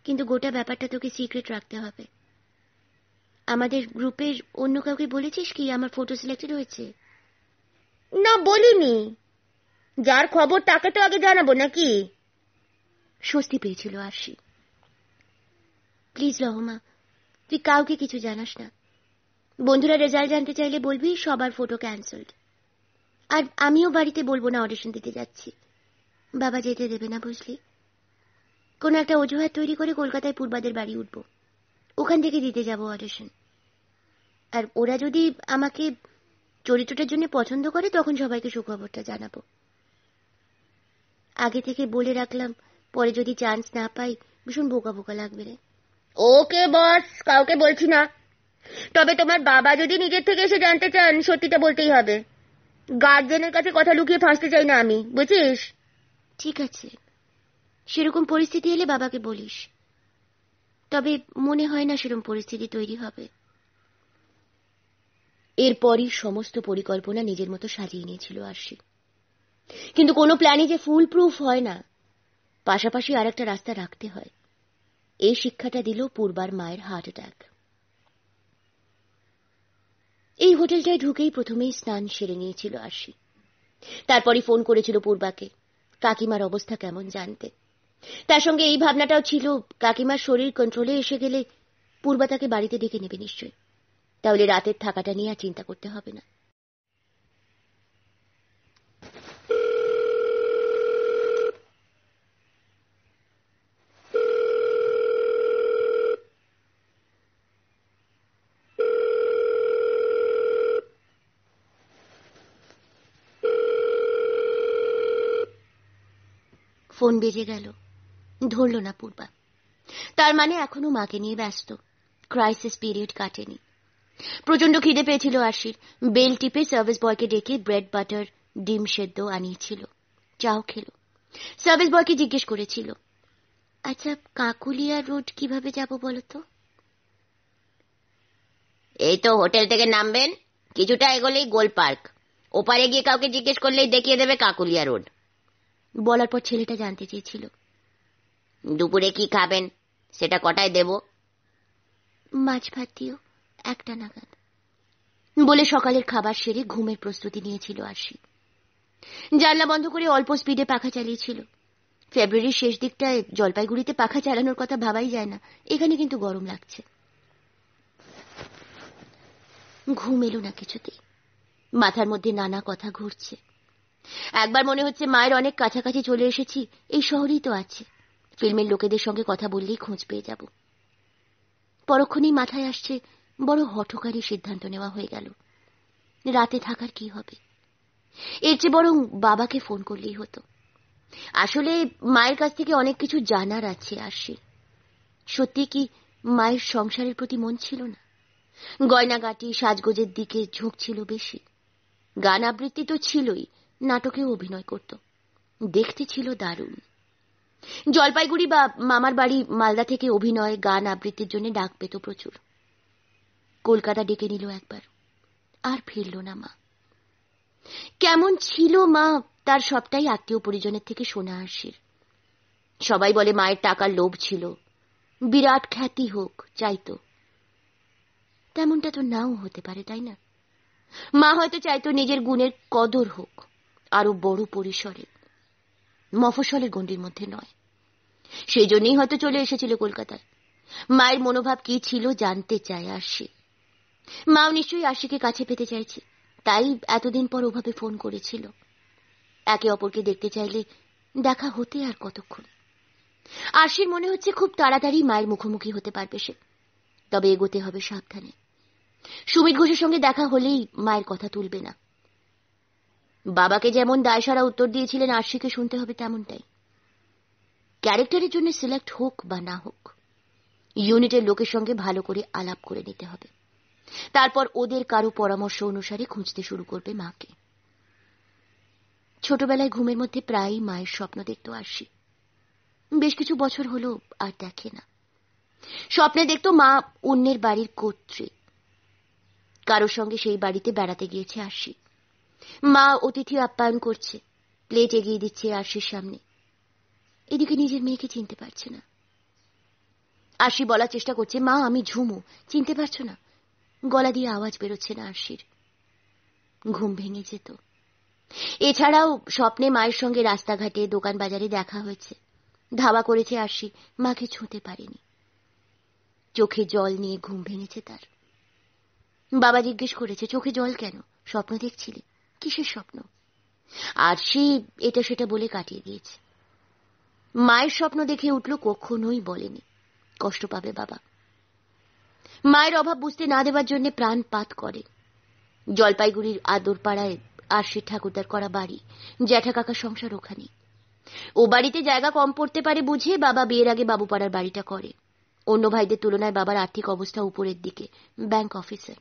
S1: কিন্তু গোটা ব্যাপারটা তোকে সিক্রেট রাখতে হবে আমাদের গ্রুপের অন্য কাউকে বলেছিস কি আমার ফটো সিলেক্টেড হয়েছে না বলিনি যার খবর তাকে তো আগে জানাবো নাকি স্বস্তি পেয়েছিল আশি প্লিজ রহমা তুই কাউকে কিছু জানাস না বন্ধুরা রেজাল্ট জানতে চাইলে বলবি সবার ফটো ক্যান্সেলড আর আমিও বাড়িতে বলবো না অডিশন দিতে যাচ্ছি বাবা যেতে দেবে না বুঝলি কোনো একটা অজুহাত তৈরি করে কলকাতায় পূর্বাদের বাড়ি উঠব ওখান থেকে দিতে যাব অডিশন আর ওরা যদি আমাকে চরিত্রটার জন্য পছন্দ করে তখন সবাইকে সুখবরটা জানাবো আগে থেকে বলে রাখলাম পরে যদি চান্স না পাই ভীষণ বোকা বোকা লাগবে রে ওকে বস কাউকে বলছি না তবে তোমার বাবা যদি নিজের থেকে এসে জানতে চান সত্যিটা বলতেই হবে গার্জেনের কাছে কথা লুকিয়ে ফাঁসতে চাই না আমি বুঝিস ঠিক আছে সেরকম পরিস্থিতি এলে বাবাকে বলিস তবে মনে হয় না সেরকম পরিস্থিতি তৈরি হবে এরপরই সমস্ত পরিকল্পনা নিজের মতো সাজিয়ে নিয়েছিল আরশি কিন্তু কোনো প্ল্যানই যে ফুল প্রুফ হয় না পাশাপাশি আর একটা রাস্তা রাখতে হয় এই শিক্ষাটা দিল পূর্বার মায়ের হার্ট অ্যাটাক এই হোটেলটায় ঢুকেই প্রথমেই স্নান সেরে নিয়েছিল আরশি তারপরই ফোন করেছিল পূর্বাকে কাকিমার অবস্থা কেমন জানতে তার সঙ্গে এই ভাবনাটাও ছিল কাকিমার শরীর কন্ট্রোলে এসে গেলে পূর্বা তাকে বাড়িতে ডেকে নেবে নিশ্চয় তাহলে রাতের থাকাটা নিয়ে আর চিন্তা করতে হবে না ফোন বেজে গেল ধরল না পূর্বা তার মানে এখনো মাকে নিয়ে ব্যস্ত ক্রাইসিস পিরিয়ড কাটেনি প্রচন্ড খিদে পেয়েছিল আশির বেল টিপে সার্ভিস বয়কে ডেকে ব্রেড বাটার ডিম সেদ্ধ আনিয়েছিল চাও খেল সার্ভিস বয়কে জিজ্ঞেস করেছিল আচ্ছা কাকুলিয়া রোড কিভাবে যাব বলতো এই তো হোটেল থেকে নামবেন কিছুটা এগোলেই গোল পার্ক ওপারে গিয়ে কাউকে জিজ্ঞেস করলেই দেখিয়ে দেবে কাকুলিয়া রোড বলার পর ছেলেটা জানতে চেয়েছিল দুপুরে কি খাবেন সেটা কটায় দেব মাছ ভাত দিও একটা নাগাদ বলে সকালের খাবার সেরে ঘুমের প্রস্তুতি নিয়েছিল আশি জানলা বন্ধ করে অল্প স্পিডে পাখা চালিয়েছিল ফেব্রুয়ারির শেষ দিকটায় জলপাইগুড়িতে পাখা চালানোর কথা ভাবাই যায় না এখানে কিন্তু গরম লাগছে ঘুম এলো না কিছুতেই মাথার মধ্যে নানা কথা ঘুরছে একবার মনে হচ্ছে মায়ের অনেক কাছাকাছি চলে এসেছি এই শহরেই তো আছে ফিল্মের লোকেদের সঙ্গে কথা বললেই খোঁজ পেয়ে যাব পরক্ষণেই মাথায় আসছে বড় হঠকারী সিদ্ধান্ত নেওয়া হয়ে গেল রাতে থাকার কি হবে এর চেয়ে বরং বাবাকে ফোন করলেই হতো আসলে মায়ের কাছ থেকে অনেক কিছু জানার আছে আশির সত্যি কি মায়ের সংসারের প্রতি মন ছিল না গয়নাগাটি সাজগোজের দিকে ঝোঁক ছিল বেশি গান আবৃত্তি তো ছিলই নাটকেও অভিনয় করত দেখতে ছিল দারুণ জলপাইগুড়ি বা মামার বাড়ি মালদা থেকে অভিনয় গান আবৃত্তির জন্য ডাক পেত প্রচুর কলকাতা ডেকে নিল একবার আর ফিরল না মা কেমন ছিল মা তার সবটাই আত্মীয় পরিজনের থেকে শোনা আসির সবাই বলে মায়ের টাকার লোভ ছিল বিরাট খ্যাতি হোক চাইতো তেমনটা তো নাও হতে পারে তাই না মা হয়তো চাইতো নিজের গুণের কদর হোক আরো বড় পরিসরে মফস্বলের গণ্ডির মধ্যে নয় সেই জন্যই হয়তো চলে এসেছিল কলকাতায় মায়ের মনোভাব কি ছিল জানতে চায় আশি মাও নিশ্চয়ই আশিকে কাছে পেতে চাইছে তাই এতদিন পর ওভাবে ফোন করেছিল একে অপরকে দেখতে চাইলে দেখা হতে আর কতক্ষণ আশির মনে হচ্ছে খুব তাড়াতাড়ি মায়ের মুখোমুখি হতে পারবে সে তবে এগোতে হবে সাবধানে সুমিত ঘোষের সঙ্গে দেখা হলেই মায়ের কথা তুলবে না বাবাকে যেমন দায়সারা উত্তর দিয়েছিলেন আশিকে শুনতে হবে তেমনটাই ক্যারেক্টারের জন্য সিলেক্ট হোক বা না হোক ইউনিটের লোকের সঙ্গে ভালো করে আলাপ করে নিতে হবে তারপর ওদের কারো পরামর্শ অনুসারে খুঁজতে শুরু করবে মাকে ছোটবেলায় ঘুমের মধ্যে প্রায়ই মায়ের স্বপ্ন দেখত আসি বেশ কিছু বছর হলো আর দেখে না স্বপ্নে দেখত মা অন্যের বাড়ির কর্ত্রী কারোর সঙ্গে সেই বাড়িতে বেড়াতে গিয়েছে আশি মা অতিথি আপ্যায়ন করছে প্লেট এগিয়ে দিচ্ছে আশির সামনে এদিকে নিজের মেয়েকে চিনতে পারছে না আশি বলার চেষ্টা করছে মা আমি ঝুমু চিনতে পারছো না গলা দিয়ে আওয়াজ বেরোচ্ছে না আশির ঘুম ভেঙে যেত এছাড়াও স্বপ্নে মায়ের সঙ্গে রাস্তাঘাটে দোকান বাজারে দেখা হয়েছে ধাওয়া করেছে আশি মাকে ছুঁতে পারেনি চোখে জল নিয়ে ঘুম ভেঙেছে তার বাবা জিজ্ঞেস করেছে চোখে জল কেন স্বপ্ন দেখছিলি কিসের স্বপ্ন আর সে এটা সেটা বলে কাটিয়ে দিয়েছে মায়ের স্বপ্ন দেখে উঠল কখনোই বলেনি কষ্ট পাবে বাবা মায়ের অভাব বুঝতে না দেবার জন্য প্রাণপাত করে জলপাইগুড়ির আদরপাড়ায় আর সে ঠাকুরদার করা বাড়ি জ্যাঠা কাকা সংসার ওখানে ও বাড়িতে জায়গা কম পড়তে পারে বুঝে বাবা বিয়ের আগে বাবুপাড়ার বাড়িটা করে অন্য ভাইদের তুলনায় বাবার আর্থিক অবস্থা উপরের দিকে ব্যাংক অফিসার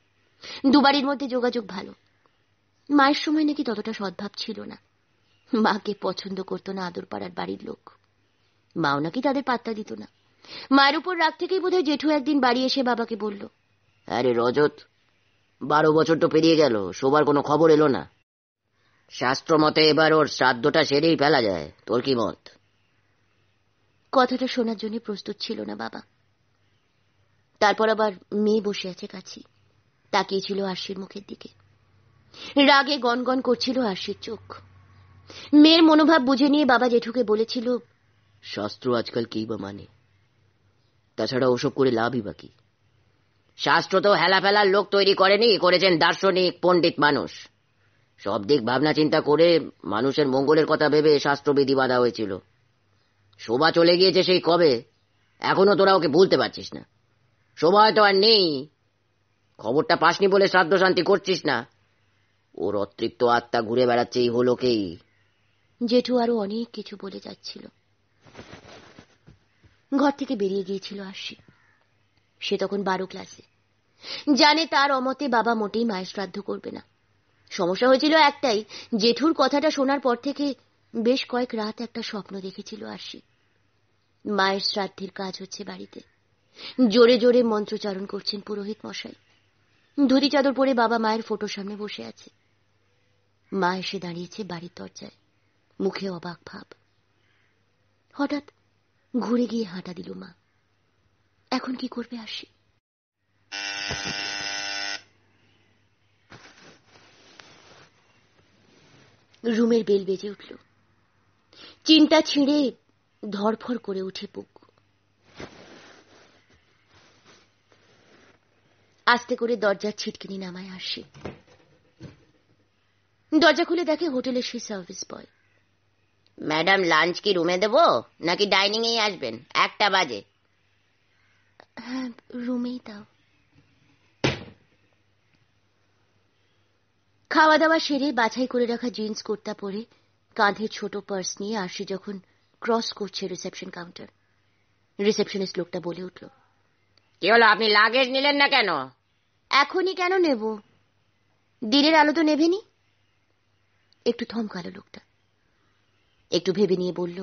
S1: দুবাড়ির মধ্যে যোগাযোগ ভালো মায়ের সময় নাকি ততটা সদ্ভাব ছিল না মাকে পছন্দ করত না আদর পাড়ার বাড়ির লোক
S2: মাও নাকি তাদের পাত্তা দিত না
S1: মায়ের উপর রাগ থেকেই বোধহয় জেঠু একদিন বাড়ি এসে বাবাকে বলল
S2: আরে রজত বারো বছর তো পেরিয়ে গেল শোবার কোনো খবর এলো না শাস্ত্র মতে এবার ওর শ্রাদ্ধটা সেরেই ফেলা যায় তোর কি মত
S1: কথাটা শোনার জন্য প্রস্তুত ছিল না বাবা তারপর আবার মেয়ে বসে আছে কাছি তাকিয়েছিল আশির মুখের দিকে রাগে গনগন করছিল আশির চোখ মেয়ের মনোভাব বুঝে নিয়ে বাবা জেঠুকে বলেছিল
S2: শাস্ত্র আজকাল কেই বা মানে তাছাড়া ওসব করে লাভই বাকি শাস্ত্র তো হেলাফেলার লোক তৈরি করেনি করেছেন দার্শনিক পণ্ডিত মানুষ সব দিক ভাবনা চিন্তা করে মানুষের মঙ্গলের কথা ভেবে শাস্ত্রবিধি বাঁধা হয়েছিল শোভা চলে গিয়েছে সেই কবে এখনো তোরা ওকে ভুলতে পারছিস না শোভা হয়তো আর নেই খবরটা পাসনি বলে শ্রাদ্ধ শান্তি করছিস না ওর অতৃপ্ত আত্মা ঘুরে বেড়াচ্ছে এই হলোকেই
S1: জেঠু আরো অনেক কিছু বলে যাচ্ছিল ঘর থেকে বেরিয়ে গিয়েছিল আশি সে তখন বারো ক্লাসে জানে তার অমতে বাবা মোটেই মায়ের শ্রাদ্ধ করবে না সমস্যা হয়েছিল একটাই জেঠুর কথাটা শোনার পর থেকে বেশ কয়েক রাত একটা স্বপ্ন দেখেছিল আশি মায়ের শ্রাদ্ধের কাজ হচ্ছে বাড়িতে জোরে জোরে মন্ত্রচারণ করছেন পুরোহিত মশাই ধুতি চাদর পরে বাবা মায়ের ফটোর সামনে বসে আছে মা এসে দাঁড়িয়েছে বাড়ির দরজায় মুখে অবাক ভাব হঠাৎ ঘুরে গিয়ে হাঁটা দিল মা এখন কি করবে আসি রুমের বেল বেজে উঠল চিন্তা ছিঁড়ে ধরফর করে উঠে পুক আস্তে করে দরজার ছিটকিনি নামায় আসি দরজা খুলে দেখে হোটেলের সেই সার্ভিস বয় ম্যাডাম লাঞ্চ কি রুমে দেব নাকি ডাইনিং এই আসবেন একটা বাজে হ্যাঁ রুমেই দাও খাওয়া দাওয়া সেরে বাছাই করে রাখা জিন্স কুর্তা পরে কাঁধে ছোট পার্স নিয়ে আসি যখন ক্রস করছে রিসেপশন কাউন্টার রিসেপশনিস্ট লোকটা বলে উঠল
S2: কি হলো আপনি লাগেজ নিলেন না কেন এখনই কেন নেব দিনের আলো তো নেবেনি একটু থমকালো লোকটা একটু ভেবে নিয়ে বলল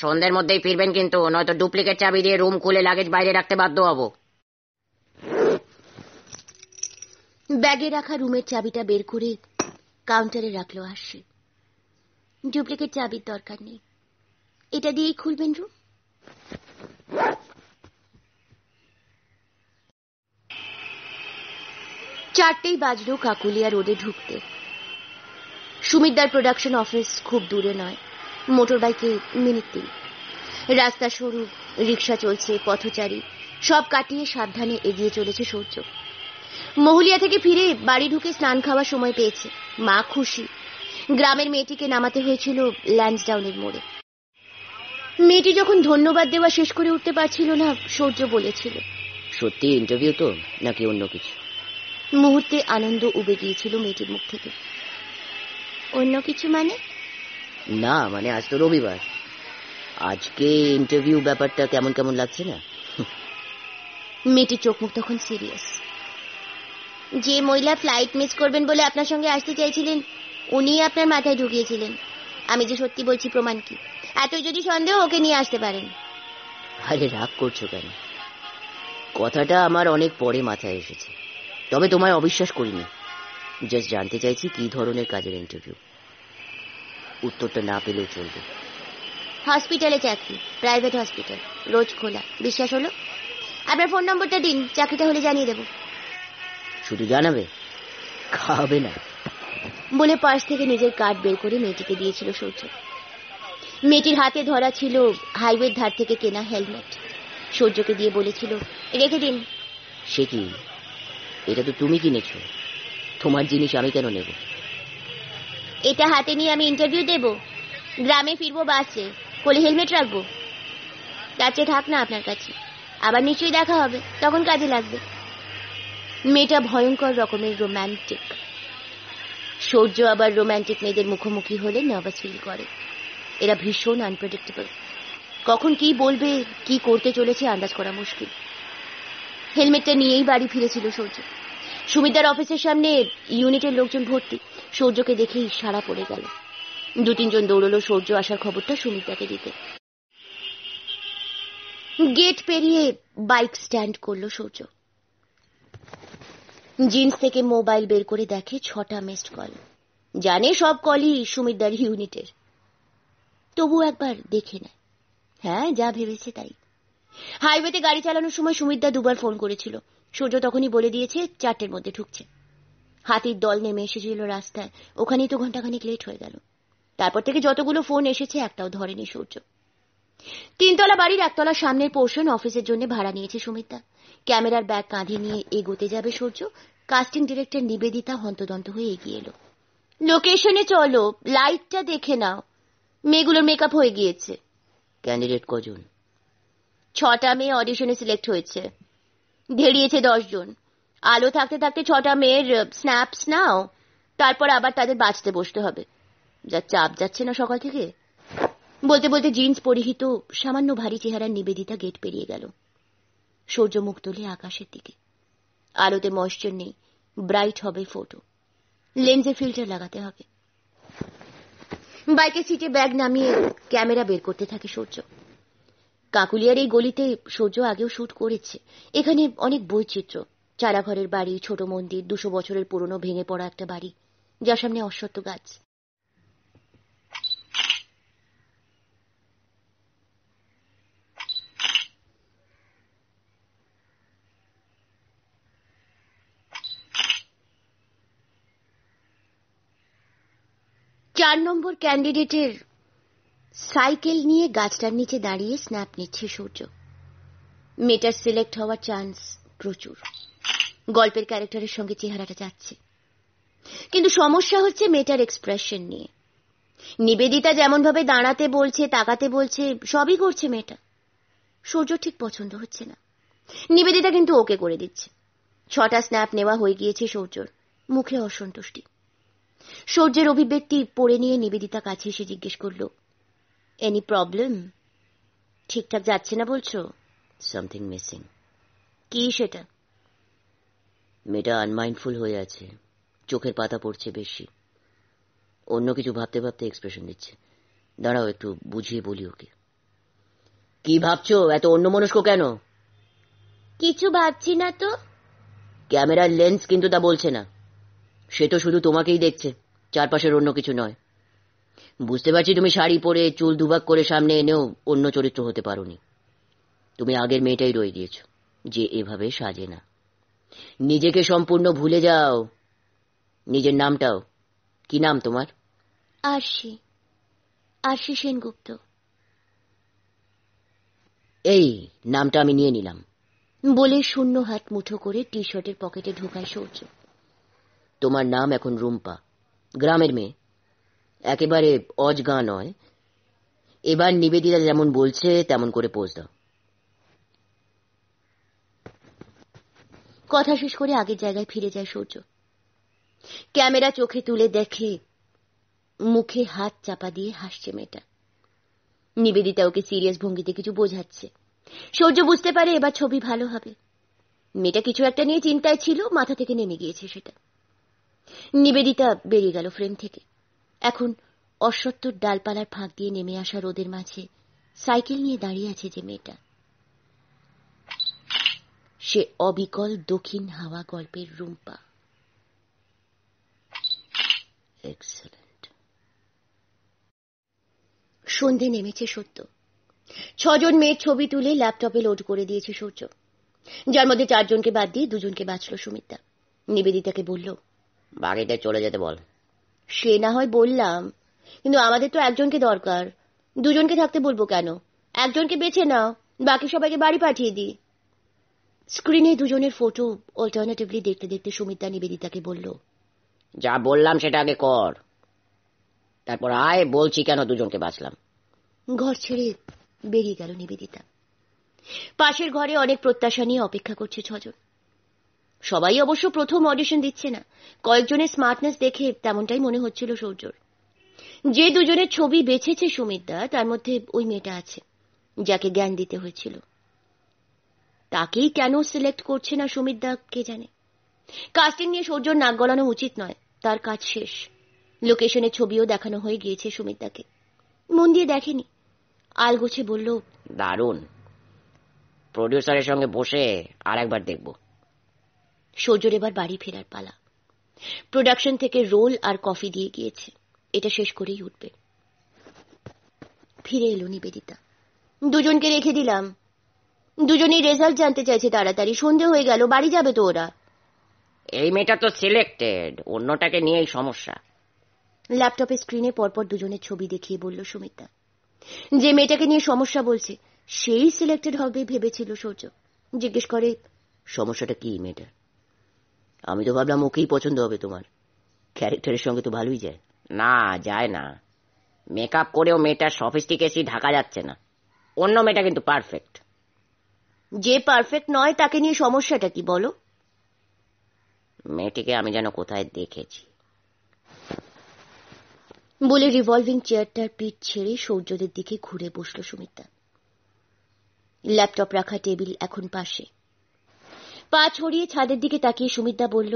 S2: সন্ধ্যের মধ্যেই ফিরবেন কিন্তু নয়তো ডুপ্লিকেট চাবি দিয়ে রুম খুলে লাগেজ বাইরে রাখতে বাধ্য হব
S1: ব্যাগে রাখা রুমের চাবিটা বের করে কাউন্টারে রাখলো আসে ডুপ্লিকেট চাবির দরকার নেই এটা দিয়েই খুলবেন রুম চারটেই বাজলো কাকুলিয়া রোডে ঢুকতে সুমিতদার প্রোডাকশন অফিস খুব দূরে নয় মোটর বাইকে মিনিট তিন রাস্তা সরু রিক্সা চলছে পথচারী সব কাটিয়ে সাবধানে এগিয়ে চলেছে সূর্য মহুলিয়া থেকে ফিরে বাড়ি ঢুকে স্নান খাওয়ার সময় পেয়েছে মা খুশি গ্রামের মেয়েটিকে নামাতে হয়েছিল ল্যান্ডসডাউনের মোড়ে মেয়েটি যখন ধন্যবাদ দেওয়া শেষ করে উঠতে পারছিল না সূর্য বলেছিল
S2: সত্যি ইন্টারভিউ তো নাকি অন্য কিছু
S1: মুহূর্তে আনন্দ উবে গিয়েছিল মেয়েটির মুখ থেকে অন্য কিছু মানে
S2: না মানে আজ তো রবিবার আজকে ইন্টারভিউ ব্যাপারটা কেমন কেমন লাগছে না
S1: মেয়েটি চোখ মুখ তখন সিরিয়াস যে মহিলা ফ্লাইট মিস করবেন বলে আপনার সঙ্গে আসতে চাইছিলেন উনি আপনার মাথায় ঢুকিয়েছিলেন আমি যে সত্যি বলছি প্রমাণ কি এতই যদি সন্দেহ ওকে নিয়ে আসতে পারেন
S2: আরে রাগ করছো কেন কথাটা আমার অনেক পরে মাথায় এসেছে তবে তোমায় অবিশ্বাস করিনি জাস্ট জানতে চাইছি কি ধরনের কাজের ইন্টারভিউ উত্তরটা না পেলেও চলবে
S1: হসপিটালে চাকরি প্রাইভেট হসপিটাল রোজ খোলা বিশ্বাস হলো আপনার ফোন নম্বরটা দিন চাকরিটা হলে জানিয়ে দেব
S2: শুধু জানাবে খাবে না
S1: বলে পাশ থেকে নিজের কার্ড বের করে মেয়েটিকে দিয়েছিল সৌর্য মেয়েটির হাতে ধরা ছিল হাইওয়ের ধার থেকে কেনা হেলমেট সূর্যকে দিয়ে বলেছিল রেখে দিন
S2: সে কি এটা তো তুমি কিনেছো তোমার জিনিস আমি কেন নেব
S1: এটা হাতে নিয়ে আমি ইন্টারভিউ দেব গ্রামে ফিরবো বাসে কোলে হেলমেট রাখবো কাছে থাক না আপনার কাছে আবার নিশ্চয়ই দেখা হবে তখন কাজে লাগবে মেয়েটা ভয়ঙ্কর রকমের রোম্যান্টিক সৌর্য আবার রোম্যান্টিক মেয়েদের মুখোমুখি হলে নার্ভাস ফিল করে এরা ভীষণ আনপ্রেডিক্টেবল কখন কি বলবে কি করতে চলেছে আন্দাজ করা মুশকিল হেলমেটটা নিয়েই বাড়ি ফিরেছিল সৌর্য সুমিতার অফিসের সামনে ইউনিটের লোকজন ভর্তি সূর্যকে দেখেই সারা পড়ে গেল দু তিনজন দৌড়লো সূর্য আসার খবরটা সুমিতাকে দিতে গেট পেরিয়ে বাইক স্ট্যান্ড করলো সূর্য জিন্স থেকে মোবাইল বের করে দেখে ছটা মিসড কল জানে সব কলই সুমিতদার ইউনিটের তবু একবার দেখে নেয় হ্যাঁ যা ভেবেছে তাই হাইওয়েতে গাড়ি চালানোর সময় সুমিতদা দুবার ফোন করেছিল সূর্য তখনই বলে দিয়েছে চারটের মধ্যে ঢুকছে হাতির দল নেমে এসেছিল রাস্তায় ওখানেই তো ঘন্টাখানিক লেট হয়ে গেল তারপর থেকে যতগুলো ফোন এসেছে একটাও ধরেনি সূর্য তিনতলা বাড়ির একতলার সামনের পোর্শন অফিসের জন্য ভাড়া নিয়েছে সুমিতা ক্যামেরার ব্যাগ কাঁধে নিয়ে এগোতে যাবে সূর্য কাস্টিং ডিরেক্টর নিবেদিতা হন্তদন্ত হয়ে এগিয়ে এলো লোকেশনে চলো লাইটটা দেখে নাও মেয়েগুলোর মেকআপ হয়ে গিয়েছে
S2: ক্যান্ডিডেট কজন
S1: ছটা মেয়ে অডিশনে সিলেক্ট হয়েছে ধেড়িয়েছে দশজন আলো থাকতে থাকতে ছটা মেয়ের স্ন্যাপস নাও তারপর আবার তাদের বাঁচতে বসতে হবে যা চাপ যাচ্ছে না সকাল থেকে বলতে বলতে জিন্স পরিহিত সামান্য ভারী চেহারার নিবেদিতা গেট পেরিয়ে গেল সূর্য মুখ তুলে আকাশের দিকে আলোতে ময়শ্চার নেই ব্রাইট হবে ফটো লেন্সে ফিল্টার লাগাতে হবে বাইকের সিটে ব্যাগ নামিয়ে ক্যামেরা বের করতে থাকে সূর্য কাকুলিয়ার এই গলিতে সূর্য আগেও শুট করেছে এখানে অনেক বৈচিত্র্য চারাঘরের বাড়ি ছোট মন্দির দুশো বছরের পুরনো ভেঙে পড়া একটা বাড়ি যার সামনে অশ্বত্থ গাছ চার নম্বর ক্যান্ডিডেটের সাইকেল নিয়ে গাছটার নিচে দাঁড়িয়ে স্ন্যাপ নিচ্ছে সূর্য মেয়েটার সিলেক্ট হওয়ার চান্স প্রচুর গল্পের ক্যারেক্টারের সঙ্গে চেহারাটা যাচ্ছে কিন্তু সমস্যা হচ্ছে মেটার এক্সপ্রেশন নিয়ে নিবেদিতা যেমনভাবে দাঁড়াতে বলছে তাকাতে বলছে সবই করছে মেয়েটা সূর্য ঠিক পছন্দ হচ্ছে না নিবেদিতা কিন্তু ওকে করে দিচ্ছে ছটা স্ন্যাপ নেওয়া হয়ে গিয়েছে সূর্যর মুখে অসন্তুষ্টি সূর্যের অভিব্যক্তি পড়ে নিয়ে নিবেদিতা কাছে এসে জিজ্ঞেস করলো এনি প্রবলেম ঠিকঠাক
S2: যাচ্ছে না বলছো সামথিং মিসিং কি সেটা মেয়েটা আনমাইন্ডফুল হয়ে আছে চোখের পাতা পড়ছে বেশি অন্য কিছু ভাবতে ভাবতে এক্সপ্রেশন দিচ্ছে দাঁড়াও একটু বুঝিয়ে বলি ওকে কি ভাবছো এত অন্য মনস্ক কেন
S1: কিছু ভাবছি না তো
S2: ক্যামেরার লেন্স কিন্তু তা বলছে না সে তো শুধু তোমাকেই দেখছে চারপাশের অন্য কিছু নয় বুঝতে পারছি তুমি শাড়ি পরে চুল দুভাগ করে সামনে এনেও অন্য চরিত্র হতে পারোনি তুমি আগের মেয়েটাই রয়ে দিয়েছ যে এভাবে সাজে না নিজেকে সম্পূর্ণ ভুলে যাও নিজের নামটাও কি নাম তোমার
S1: আরশি আরশি সেনগুপ্ত
S2: এই নামটা আমি নিয়ে নিলাম
S1: বলে শূন্য হাত মুঠো করে টি শার্টের পকেটে
S2: ঢোকায় শৌচ তোমার নাম এখন রুম্পা গ্রামের মেয়ে একেবারে অজগা নয় এবার নিবেদিতা যেমন বলছে তেমন করে পোজ দাও
S1: কথা শেষ করে আগের জায়গায় ফিরে যায় সূর্য ক্যামেরা চোখে তুলে দেখে মুখে হাত চাপা দিয়ে হাসছে মেয়েটা নিবেদিতা ওকে সিরিয়াস ভঙ্গিতে কিছু বোঝাচ্ছে সূর্য বুঝতে পারে এবার ছবি ভালো হবে মেয়েটা কিছু একটা নিয়ে চিন্তায় ছিল মাথা থেকে নেমে গিয়েছে সেটা নিবেদিতা বেরিয়ে গেল ফ্রেম থেকে এখন অসত্তর ডালপালার ফাঁক দিয়ে নেমে আসা রোদের মাঝে সাইকেল নিয়ে দাঁড়িয়ে আছে যে মেয়েটা সে অবিকল দক্ষিণ হাওয়া গল্পের রুম্পা সন্ধে নেমেছে সত্য ছজন মেয়ের ছবি তুলে ল্যাপটপে লোড করে দিয়েছে সূর্য যার মধ্যে চারজনকে বাদ দিয়ে দুজনকে বাঁচল সুমিতা নিবেদিতাকে বলল
S2: বাড়িতে চলে যেতে বল
S1: সে না হয় বললাম কিন্তু আমাদের তো একজনকে দরকার দুজনকে থাকতে বলবো কেন একজনকে বেছে নাও বাকি সবাইকে বাড়ি পাঠিয়ে দিই স্ক্রিনে দুজনের ফটো অল্টারনেটিভলি
S2: দেখতে দেখতে সুমিতা নিবেদিতাকে বলল যা বললাম সেটা আগে কর তারপর আয় বলছি কেন দুজনকে বাঁচলাম
S1: ঘর ছেড়ে বেরিয়ে গেল নিবেদিতা পাশের ঘরে অনেক প্রত্যাশা নিয়ে অপেক্ষা করছে ছজন সবাই অবশ্য প্রথম অডিশন দিচ্ছে না কয়েকজনের স্মার্টনেস দেখে তেমনটাই মনে হচ্ছিল সৌর্যর যে দুজনের ছবি বেছেছে দা তার মধ্যে ওই মেয়েটা আছে যাকে জ্ঞান দিতে হয়েছিল তাকেই কেন সিলেক্ট করছে না সুমিতদা কে জানে কাস্টিং নিয়ে সৌর্যর নাক গলানো উচিত নয় তার কাজ শেষ লোকেশনের ছবিও
S2: দেখানো হয়ে গিয়েছে সুমিতদাকে
S1: মন দিয়ে দেখেনি আলগোছে বলল
S2: দারুণ প্রডিউসারের সঙ্গে বসে আর একবার দেখবো
S1: সজোর এবার বাড়ি ফেরার পালা প্রোডাকশন থেকে রোল আর কফি দিয়ে গিয়েছে এটা শেষ করেই উঠবে ফিরে এলো নিবেদিতা দুজনকে রেখে দিলাম দুজনেই রেজাল্ট জানতে চাইছে তাড়াতাড়ি সন্ধে হয়ে গেল বাড়ি যাবে তো ওরা
S2: এই মেয়েটা তো সিলেক্টেড অন্যটাকে নিয়েই সমস্যা
S1: ল্যাপটপের স্ক্রিনে পরপর দুজনের ছবি দেখিয়ে বলল সুমিতা যে মেয়েটাকে নিয়ে সমস্যা বলছে সেই সিলেক্টেড হবে ভেবেছিল সূর্য জিজ্ঞেস করে
S2: সমস্যাটা কি মেয়েটা আমি তো ভাবলাম ওকেই পছন্দ হবে তোমার ক্যারেক্টারের সঙ্গে তো ভালোই যায় না যায় না মেকআপ করেও মেয়েটার সফিস্টিকেসি ঢাকা যাচ্ছে না অন্য মেয়েটা কিন্তু পারফেক্ট যে পারফেক্ট নয় তাকে নিয়ে সমস্যাটা কি বলো মেয়েটিকে আমি যেন কোথায় দেখেছি
S1: বলে রিভলভিং চেয়ারটার পিঠ ছেড়ে সৌর্যদের দিকে ঘুরে বসল সুমিতা ল্যাপটপ রাখা টেবিল এখন পাশে পা ছড়িয়ে ছাদের দিকে তাকিয়ে সুমিতদা বলল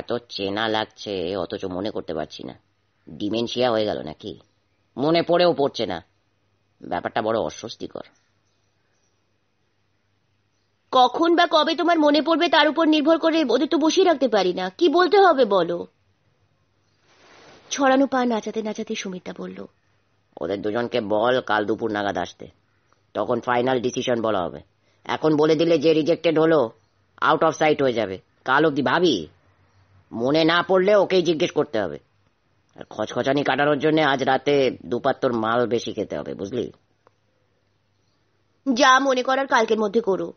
S2: এত চেনা লাগছে অথচ মনে করতে পারছি না ডিমেনশিয়া হয়ে গেল নাকি মনে পড়েও পড়ছে না ব্যাপারটা বড় অস্বস্তিকর
S1: কখন বা কবে তোমার মনে পড়বে তার উপর নির্ভর করে ওদের তো বসিয়ে রাখতে পারি না কি বলতে হবে বলো ছড়ানো পা নাচাতে নাচাতে সুমিতা বলল
S2: ওদের দুজনকে বল কাল দুপুর নাগাদ আসতে তখন ফাইনাল ডিসিশন বলা হবে এখন বলে দিলে যে রিজেক্টেড হলো আউট অফ সাইট হয়ে যাবে কাল অব্দি ভাবি মনে না পড়লে ওকেই জিজ্ঞেস করতে হবে আর খচখচানি কাটানোর জন্য আজ রাতে দুপাত্তর মাল বেশি খেতে হবে বুঝলি
S1: যা মনে করার কালকের মধ্যে করো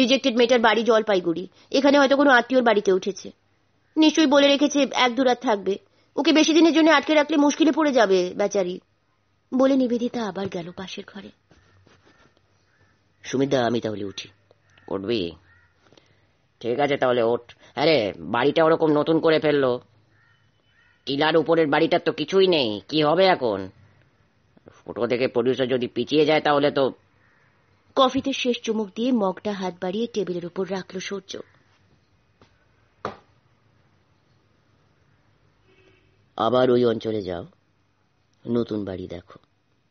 S1: রিজেক্টেড মেয়েটার বাড়ি জলপাইগুড়ি এখানে হয়তো কোনো আত্মীয়র বাড়িতে উঠেছে নিশ্চয়ই বলে রেখেছে এক দুরাত থাকবে ওকে বেশি দিনের জন্য আটকে রাখলে মুশকিলে পড়ে যাবে বেচারি বলে নিবেদিতা আবার গেল পাশের ঘরে
S2: সুমিদা আমি তাহলে উঠি উঠবি ঠিক আছে তাহলে ওঠ আরে বাড়িটা ওরকম নতুন করে ফেললো টিলার উপরের বাড়িটার তো কিছুই নেই কি হবে এখন ফটো থেকে প্রডিউসার যদি পিছিয়ে যায় তাহলে তো
S1: কফিতে শেষ চুমুক দিয়ে মগটা হাত বাড়িয়ে টেবিলের উপর রাখল সূর্য
S2: আবার ওই অঞ্চলে যাও নতুন বাড়ি দেখো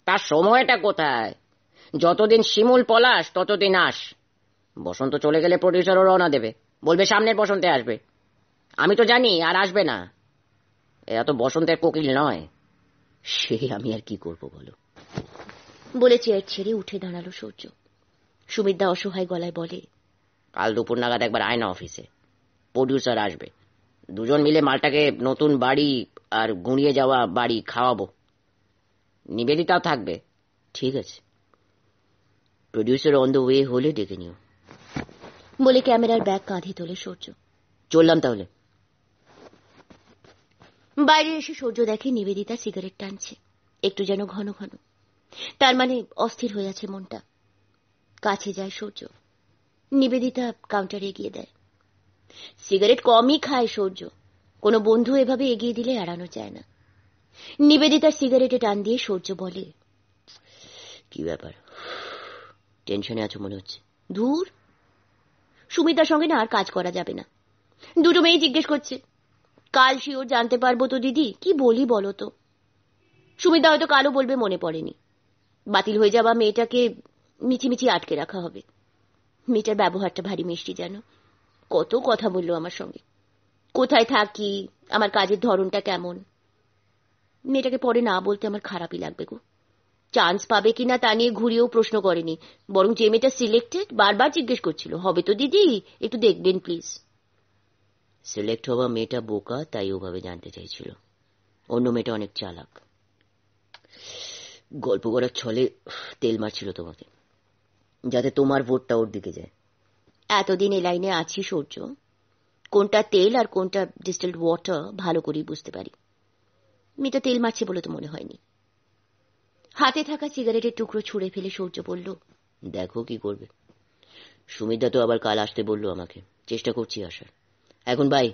S2: তার সময়টা কোথায় যতদিন শিমুল পলাশ ততদিন আস বসন্ত চলে গেলে প্রডিউসারও রওনা দেবে বলবে সামনের বসন্তে আসবে আমি তো জানি আর আসবে না এরা তো বসন্তের কোকিল নয় সে আমি আর কি করব বলো
S1: বলে চেয়ার ছেড়ে উঠে
S2: দাঁড়ালো সূর্য সুমিতদা অসহায় গলায় বলে কাল দুপুর নাগাদ একবার আয় না অফিসে প্রডিউসার আসবে দুজন মিলে মালটাকে নতুন বাড়ি আর গুঁড়িয়ে যাওয়া বাড়ি খাওয়াবো নিবেদিতাও থাকবে ঠিক আছে প্রডিউসার অন দ্য ওয়ে হলে ডেকে নিও
S1: বলে ক্যামেরার ব্যাগ কাঁধে তোলে
S2: সূর্য চললাম তাহলে
S1: বাইরে এসে সূর্য দেখে নিবেদিতা সিগারেট টানছে একটু যেন ঘন ঘন তার মানে অস্থির হয়ে আছে মনটা কাছে যায় সূর্য নিবেদিতা কাউন্টারে এগিয়ে দেয় সিগারেট কমই খায় সূর্য কোনো বন্ধু এভাবে এগিয়ে দিলে এড়ানো যায় না নিবেদিতা সিগারেটে টান দিয়ে সূর্য বলে
S2: কি ব্যাপার টেনশনে আছো মনে হচ্ছে
S1: দূর সুমিতার সঙ্গে না আর কাজ করা যাবে না দুটো মেয়ে জিজ্ঞেস করছে কাল শিওর জানতে পারবো তো দিদি কি বলি বলো তো সুমিতা হয়তো কালও বলবে মনে পড়েনি বাতিল হয়ে যাওয়া মেয়েটাকে মিছিমিছি আটকে রাখা হবে মেয়েটার ব্যবহারটা ভারী মিষ্টি যেন কত কথা বলল আমার সঙ্গে কোথায় থাকি আমার কাজের ধরনটা কেমন মেয়েটাকে পরে না বলতে আমার খারাপই লাগবে গো চান্স পাবে কিনা তা নিয়ে ঘুরিয়েও প্রশ্ন করেনি বরং যে মেয়েটা সিলেক্টেড বারবার জিজ্ঞেস করছিল হবে তো দিদি একটু দেখবেন প্লিজ
S2: সিলেক্ট হওয়া মেয়েটা বোকা তাই ওভাবে জানতে চাইছিল অন্য মেয়েটা অনেক চালাক গল্প করার ছলে তেল মারছিল তোমাকে যাতে তোমার ভোটটা ওর দিকে যায়
S1: এতদিন এ লাইনে আছি সূর্য কোনটা তেল আর কোনটা ডিস্টিল্ড ওয়াটার ভালো করেই বুঝতে পারি মেয়েটা তেল মারছে বলে তো মনে হয়নি হাতে থাকা সিগারেটের টুকরো ছুঁড়ে ফেলে সূর্য বলল
S2: দেখো কি করবে সুমিতা তো আবার কাল আসতে বলল আমাকে চেষ্টা করছি আসার এখন বাই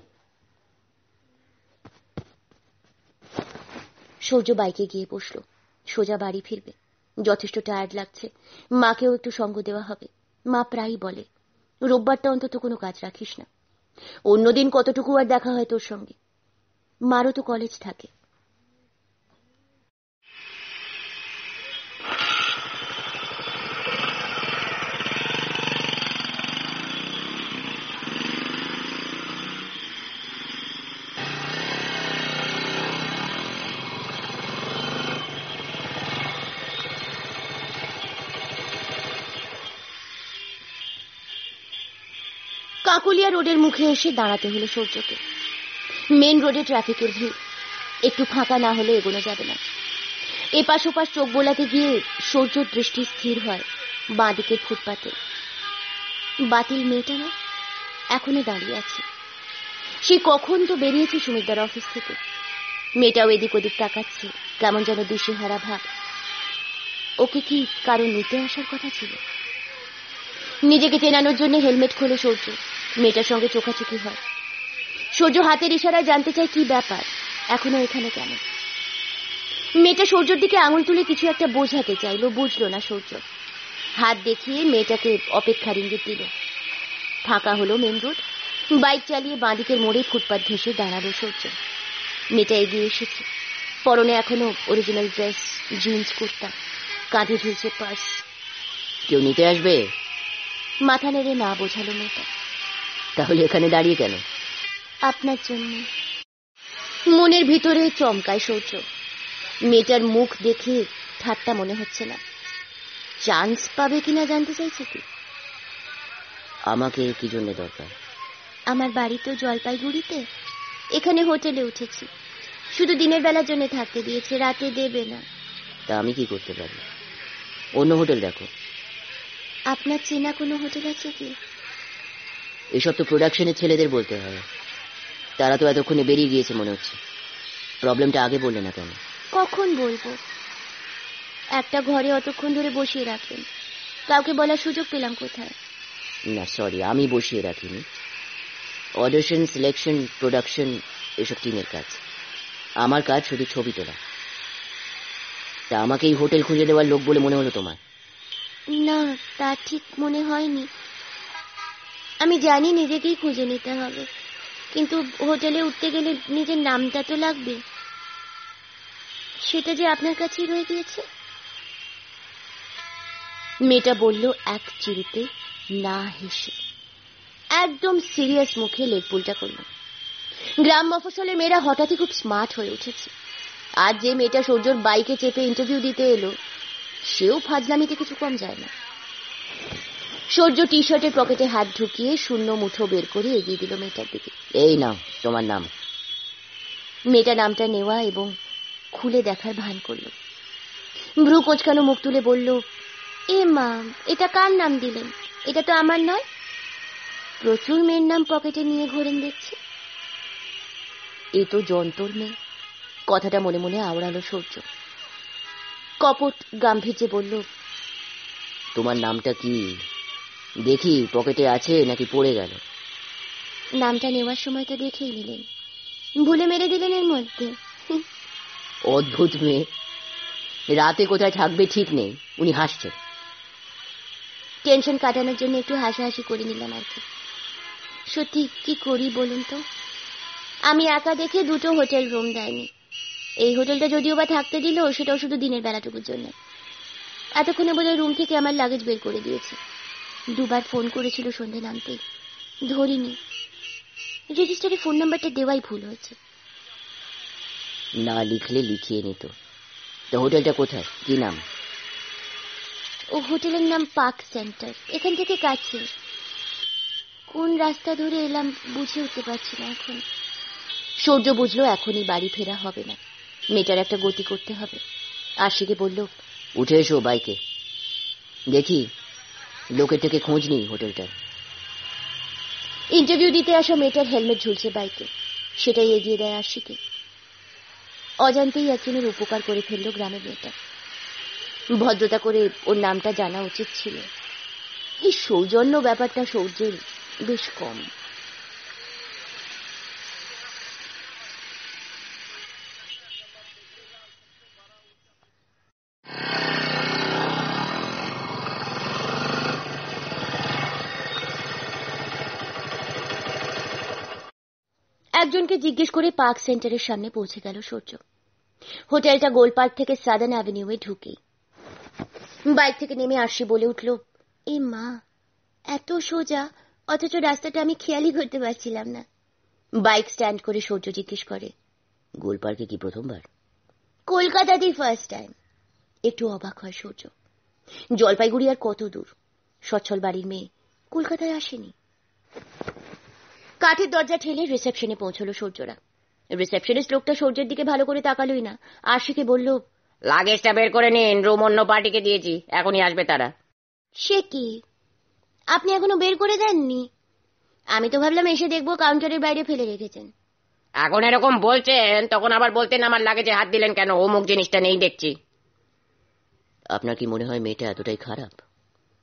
S1: সূর্য বাইকে গিয়ে বসল সোজা বাড়ি ফিরবে যথেষ্ট টায়ার্ড লাগছে মাকেও একটু সঙ্গ দেওয়া হবে মা প্রায়ই বলে রোববারটা অন্তত কোনো কাজ রাখিস না অন্যদিন কতটুকু আর দেখা হয় তোর সঙ্গে মারও তো কলেজ থাকে কাকুলিয়া রোডের মুখে এসে দাঁড়াতে হলো সূর্যকে মেন রোডে ট্রাফিকের ভিড় একটু ফাঁকা না হলে এগোনো যাবে না এপাশ ওপাশ চোখ বোলাতে গিয়ে সূর্য দৃষ্টি স্থির হয় দিকের ফুটপাতে বাতিল মেয়েটা না এখনো দাঁড়িয়ে আছে সে কখন তো বেরিয়েছে সুমিতদার অফিস থেকে মেয়েটাও এদিক ওদিক তাকাচ্ছে কেমন যেন দিশেহারা ভাব ওকে কি কারো নিতে আসার কথা ছিল নিজেকে চেনানোর জন্য হেলমেট খুলে সূর্য মেয়েটার সঙ্গে চোখাচোখি হয় সূর্য হাতের ইশারায় জানতে চায় কি ব্যাপার এখনো এখানে কেন মেয়েটা সূর্যর দিকে আঙুল তুলে কিছু একটা বোঝাতে চাইলো বুঝলো না সূর্য হাত দেখিয়ে মেয়েটাকে অপেক্ষার ইঙ্গিত দিল ফাঁকা হলো মেন রোড বাইক চালিয়ে বাঁদিকের মোড়ে ফুটপাত ঘেঁষে দাঁড়ালো সূর্য মেয়েটা এগিয়ে এসেছে পরনে এখনো অরিজিনাল ড্রেস জিন্স কুর্তা কাঁধে ঝুলছে পার্স
S2: কেউ নিতে আসবে
S1: মাথা নেড়ে না বোঝালো মেয়েটা
S2: তাহলে এখানে দাঁড়িয়ে কেন
S1: আপনার জন্য মনের ভিতরে চমকায় শৌচ মেয়েটার মুখ দেখে ঠাট্টা মনে হচ্ছে না চান্স পাবে কিনা জানতে চাইছে কি
S2: আমাকে কি জন্য দরকার
S1: আমার বাড়ি তো জলপাইগুড়িতে এখানে হোটেলে উঠেছি শুধু দিনের বেলার জন্য থাকতে দিয়েছে রাতে দেবে না
S2: তা আমি কি করতে পারি অন্য হোটেল দেখো
S1: আপনার চেনা কোনো হোটেল আছে কি
S2: এসব তো প্রোডাকশনের ছেলেদের বলতে হয় তারা তো এতক্ষণে বেরিয়ে গিয়েছে মনে হচ্ছে প্রবলেমটা আগে বললে না কেন
S1: কখন বলবো একটা ঘরে অতক্ষণ ধরে বসিয়ে রাখলেন কাউকে বলার সুযোগ পেলাম কোথায়
S2: না সরি আমি বসিয়ে রাখিনি অডিশন সিলেকশন প্রোডাকশন এসব টিমের কাজ আমার কাজ শুধু ছবি তোলা তা আমাকে এই হোটেল খুঁজে দেওয়ার লোক বলে মনে হলো তোমার
S1: না তা ঠিক মনে হয়নি আমি জানি নিজেকেই খুঁজে নিতে হবে কিন্তু হোটেলে উঠতে গেলে নিজের নামটা তো লাগবে সেটা যে আপনার কাছেই রয়ে গিয়েছে মেয়েটা বলল এক চিড়িতে না হেসে একদম সিরিয়াস মুখে লেগপুলটা করল গ্রাম মফসলে মেয়েরা হঠাৎই খুব স্মার্ট হয়ে উঠেছে আর যে মেয়েটা সূর্যর বাইকে চেপে ইন্টারভিউ দিতে এলো সেও ফাজলামিতে কিছু কম যায় না সূর্য টি শার্টের পকেটে হাত ঢুকিয়ে শূন্য মুঠো বের করে এগিয়ে দিল মেয়েটার
S2: দিকে এই নাও তোমার নাম
S1: মেয়েটা নামটা নেওয়া এবং খুলে দেখার ভান করল ভ্রু কোচকানো মুখ তুলে বলল এ মা এটা কার নাম দিলেন এটা তো আমার নয় প্রচুর মেয়ের নাম পকেটে নিয়ে ঘোরেন দেখছি এ তো যন্তর মেয়ে কথাটা মনে মনে আওড়ালো সূর্য কপট গাম্ভীর্যে বলল
S2: তোমার নামটা কি দেখি পকেটে আছে নাকি পড়ে গেল
S1: নামটা নেওয়ার সময় তো দেখেই নিলেন ভুলে মেরে দিলেন এর মধ্যে
S2: অদ্ভুত মেয়ে রাতে কোথায় থাকবে ঠিক নেই উনি হাসছে
S1: টেনশন কাটানোর জন্য একটু হাসাহাসি করে নিলাম আর কি সত্যি কি করি বলুন তো আমি একা দেখে দুটো হোটেল রুম দেয়নি এই হোটেলটা যদিও বা থাকতে দিল সেটাও শুধু দিনের বেলাটুকুর জন্য এতক্ষণে বোধহয় রুম থেকে আমার লাগেজ বের করে দিয়েছে দুবার ফোন করেছিল সন্ধে নামতে ধরিনি রেজিস্টারে ফোন নাম্বারটা দেওয়াই ভুল হয়েছে
S2: না লিখলে লিখিয়ে নিত তো হোটেলটা কোথায় কি নাম
S1: ও হোটেলের নাম পার্ক সেন্টার এখান থেকে কাছে কোন রাস্তা ধরে এলাম বুঝে উঠতে পারছি না এখন সূর্য বুঝলো এখনই বাড়ি ফেরা হবে না মেয়েটার একটা গতি করতে হবে আশিকে বলল
S2: উঠে এসো বাইকে দেখি লোকে থেকে খোঁজ নেই হোটেলটার
S1: ইন্টারভিউ দিতে আসা মেয়েটার হেলমেট ঝুলছে বাইকে সেটাই এগিয়ে দেয় আশিকে অজান্তেই একজনের উপকার করে ফেলল গ্রামের মেয়েটা ভদ্রতা করে ওর নামটা জানা উচিত ছিল এই সৌজন্য ব্যাপারটা সৌর্যের বেশ কম লোকজনকে জিজ্ঞেস করে পার্ক সেন্টারের সামনে পৌঁছে গেল সূর্য হোটেলটা গোলপার্ক থেকে সাদান অ্যাভিনিউয়ে ঢুকে বাইক থেকে নেমে আসি বলে উঠল এ মা এত সোজা অথচ রাস্তাটা আমি খেয়ালই করতে পারছিলাম না বাইক স্ট্যান্ড করে সূর্য জিজ্ঞেস করে
S2: গোলপার্কে কি প্রথমবার
S1: কলকাতাতেই ফার্স্ট টাইম একটু অবাক হয় সূর্য জলপাইগুড়ি আর কত দূর সচ্ছল বাড়ির মেয়ে কলকাতায় আসেনি কাঠের দরজা ঠেলে রিসেপশনে পৌঁছলো সূর্যরা রিসেপশনিস্ট লোকটা সূর্যের দিকে ভালো করে তাকালোই না
S2: আশিকে বলল লাগেজটা বের করে নিন রুম অন্য পার্টিকে দিয়েছি এখনই আসবে তারা
S1: সে কি আপনি এখনো বের করে দেননি আমি তো ভাবলাম এসে দেখবো
S2: কাউন্টারের বাইরে ফেলে রেখেছেন এখন এরকম বলছেন তখন আবার বলতেন আমার লাগেজে হাত দিলেন কেন অমুক জিনিসটা নেই দেখছি আপনার কি মনে হয় মেয়েটা এতটাই খারাপ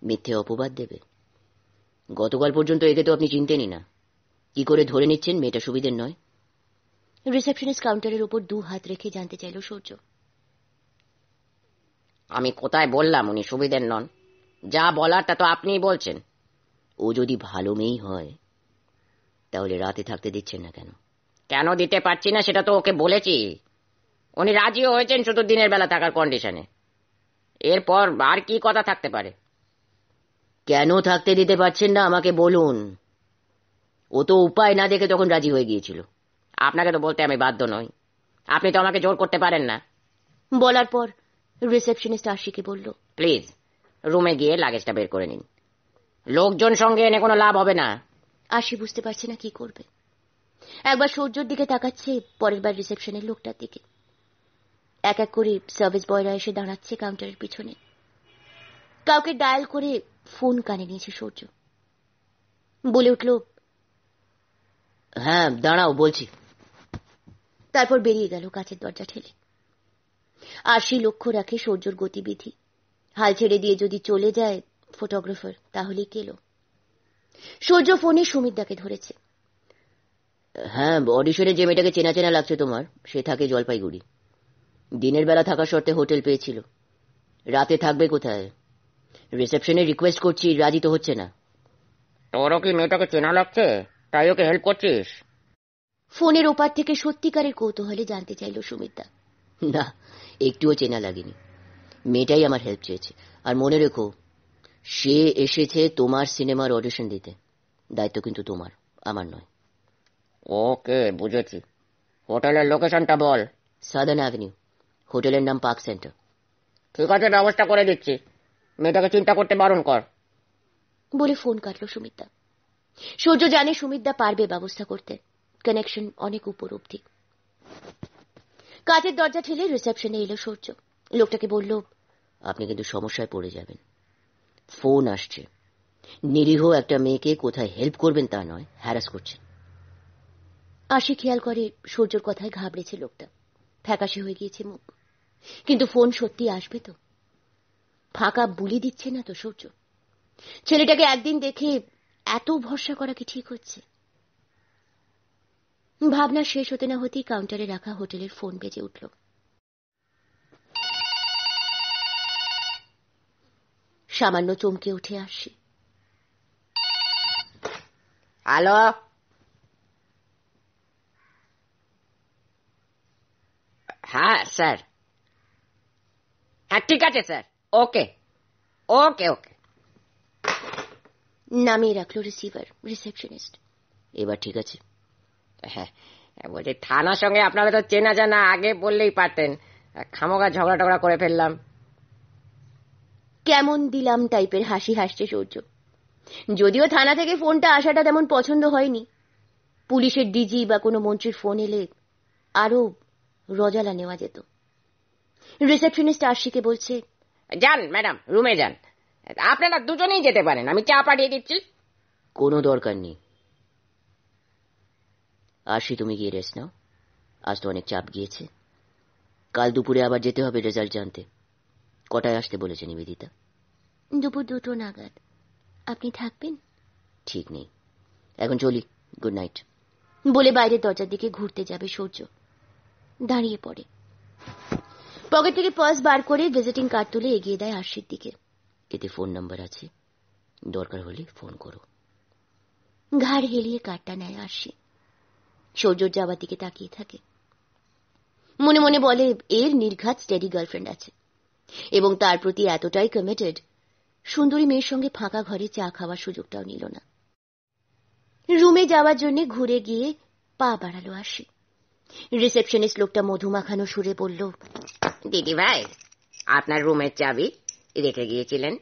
S2: মিথ্যে অপবাদ দেবে গতকাল পর্যন্ত একে তো আপনি চিনতেনই না কি করে ধরে নিচ্ছেন মেয়েটা সুবিধের নয়
S1: রিসেপশনিস্ট কাউন্টারের উপর দু হাত রেখে জানতে চাইল
S2: সূর্য আমি কোথায় বললাম উনি সুবিধের নন যা বলার তা তো আপনিই বলছেন ও যদি ভালো মেয়েই হয় তাহলে রাতে থাকতে দিচ্ছেন না কেন কেন দিতে পারছি না সেটা তো ওকে বলেছি উনি রাজিও হয়েছেন শুধু দিনের বেলা থাকার কন্ডিশনে এরপর আর কি কথা থাকতে পারে কেন থাকতে দিতে পারছেন না আমাকে বলুন ও তো উপায় না দেখে তখন রাজি হয়ে গিয়েছিল আপনাকে তো বলতে আমি বাধ্য নই আপনি তো আমাকে জোর করতে পারেন না বলার পর রিসেপশনিস্ট আশিকে বলল প্লিজ রুমে গিয়ে লাগেজটা বের করে নিন লোকজন সঙ্গে এনে কোনো লাভ হবে না
S1: আশি বুঝতে পারছে না কি করবে একবার সূর্যর দিকে তাকাচ্ছে পরের বার রিসেপশনের লোকটার দিকে এক এক করে সার্ভিস বয়রা এসে দাঁড়াচ্ছে কাউন্টারের পিছনে কাউকে ডায়াল করে ফোন কানে নিয়েছে সূর্য বলে উঠল
S2: হ্যাঁ দাঁড়াও বলছি
S1: তারপর বেরিয়ে গেল কাছের দরজা ঠেলে আশি লক্ষ্য রাখে সূর্যর গতিবিধি হাল ছেড়ে দিয়ে যদি চলে যায় ফটোগ্রাফার তাহলে কেল সূর্য ফোনে সুমিতদাকে ধরেছে
S2: হ্যাঁ অডিশনে যে মেয়েটাকে চেনা চেনা লাগছে তোমার সে থাকে জলপাইগুড়ি দিনের বেলা থাকা শর্তে হোটেল পেয়েছিল রাতে থাকবে কোথায় রিসেপশনে রিকোয়েস্ট করছি রাজি তো হচ্ছে না তোরও কি মেয়েটাকে চেনা লাগছে তাই ওকে হেল্প করছিস ফোনের ওপার থেকে
S1: সত্যিকারের কৌতূহলে জানতে চাইল সুমিতা
S2: না একটুও চেনা লাগেনি মেয়েটাই আমার হেল্প চেয়েছে আর মনে রেখো সে এসেছে তোমার সিনেমার অডিশন দিতে দায়িত্ব কিন্তু তোমার আমার নয় ওকে বুঝেছি হোটেলের লোকেশনটা বল সাদার্ন অ্যাভিনিউ হোটেলের নাম পার্ক সেন্টার ঠিক আছে ব্যবস্থা করে দিচ্ছি মেয়েটাকে চিন্তা করতে বারণ কর
S1: বলে ফোন কাটলো সুমিতা সূর্য জানে সুমিতদা পারবে ব্যবস্থা করতে কানেকশন অনেক উপর অব্দি কাজের দরজা ঠেলে রিসেপশনে এলো সূর্য লোকটাকে বলল
S2: আপনি কিন্তু সমস্যায় পড়ে যাবেন ফোন আসছে নিরীহ একটা মেয়েকে কোথায় হেল্প করবেন তা নয় হ্যারাস করছে
S1: আশি খেয়াল করে সূর্যর কথায় ঘাবড়েছে লোকটা ফ্যাকাশে হয়ে গিয়েছে মুখ কিন্তু ফোন সত্যি আসবে তো ফাঁকা বুলি দিচ্ছে না তো সূর্য ছেলেটাকে একদিন দেখে এত ভরসা করা কি ঠিক হচ্ছে ভাবনা শেষ হতে না হতেই কাউন্টারে রাখা হোটেলের ফোন বেজে উঠল সামান্য চমকে উঠে আসি হ্যালো
S2: হ্যাঁ স্যার হ্যাঁ ঠিক আছে স্যার ওকে ওকে ওকে নামিয়ে রাখলো রিসিভার রিসেপশনিস্ট এবার ঠিক আছে হ্যাঁ বলছি থানার সঙ্গে আপনারা তো চেনা জানা আগে বললেই পারতেন খামোগা ঝগড়া টগড়া করে ফেললাম কেমন দিলাম টাইপের
S1: হাসি হাসছে সূর্য যদিও থানা থেকে ফোনটা আসাটা তেমন পছন্দ হয়নি পুলিশের ডিজি বা কোনো মন্ত্রীর ফোন এলে আরও রজালা নেওয়া যেত
S2: রিসেপশনিস্ট আশিকে বলছে যান ম্যাডাম রুমে যান আপনারা দুজনেই যেতে পারেন আমি চা পাঠিয়ে দিচ্ছি কোনো দরকার নেই আসি তুমি গিয়ে রেস্ট নাও আজ তো অনেক চাপ গিয়েছে কাল দুপুরে আবার যেতে হবে রেজাল্ট জানতে কটায় আসতে বলেছে নিবেদিতা
S1: দুপুর দুটো নাগাদ আপনি থাকবেন
S2: ঠিক নেই এখন চলি গুড নাইট
S1: বলে বাইরের দরজার দিকে ঘুরতে যাবে সূর্য দাঁড়িয়ে পড়ে পকেট থেকে পার্স বার করে ভিজিটিং কার্ড তুলে এগিয়ে দেয় আশির দিকে
S2: এতে ফোন নাম্বার আছে দরকার হলে ফোন করো
S1: ঘাড় হেলিয়ে কাটটা নেয় আরশি সৌর্যর যাবার দিকে তাকিয়ে থাকে মনে মনে বলে এর নির্ঘাত স্টেডি গার্লফ্রেন্ড আছে এবং তার প্রতি এতটাই কমিটেড সুন্দরী মেয়ের সঙ্গে ফাঁকা ঘরে চা খাওয়ার সুযোগটাও নিল না রুমে যাওয়ার জন্য ঘুরে গিয়ে পা বাড়ালো আসে রিসেপশনিস্ট লোকটা মধু মাখানো সুরে বলল
S2: দিদি ভাই আপনার রুমের চাবি রেখে গিয়েছিলেন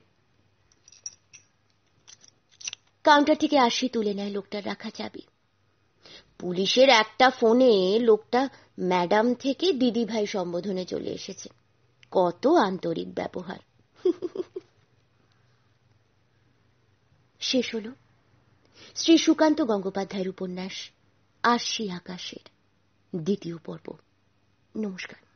S1: কাউন্টার থেকে আসি তুলে নেয় লোকটার রাখা চাবি পুলিশের একটা ফোনে লোকটা ম্যাডাম থেকে দিদি ভাই সম্বোধনে চলে এসেছে কত আন্তরিক ব্যবহার শেষ হল শ্রী সুকান্ত গঙ্গোপাধ্যায়ের উপন্যাস
S2: আশি আকাশের দ্বিতীয় পর্ব নমস্কার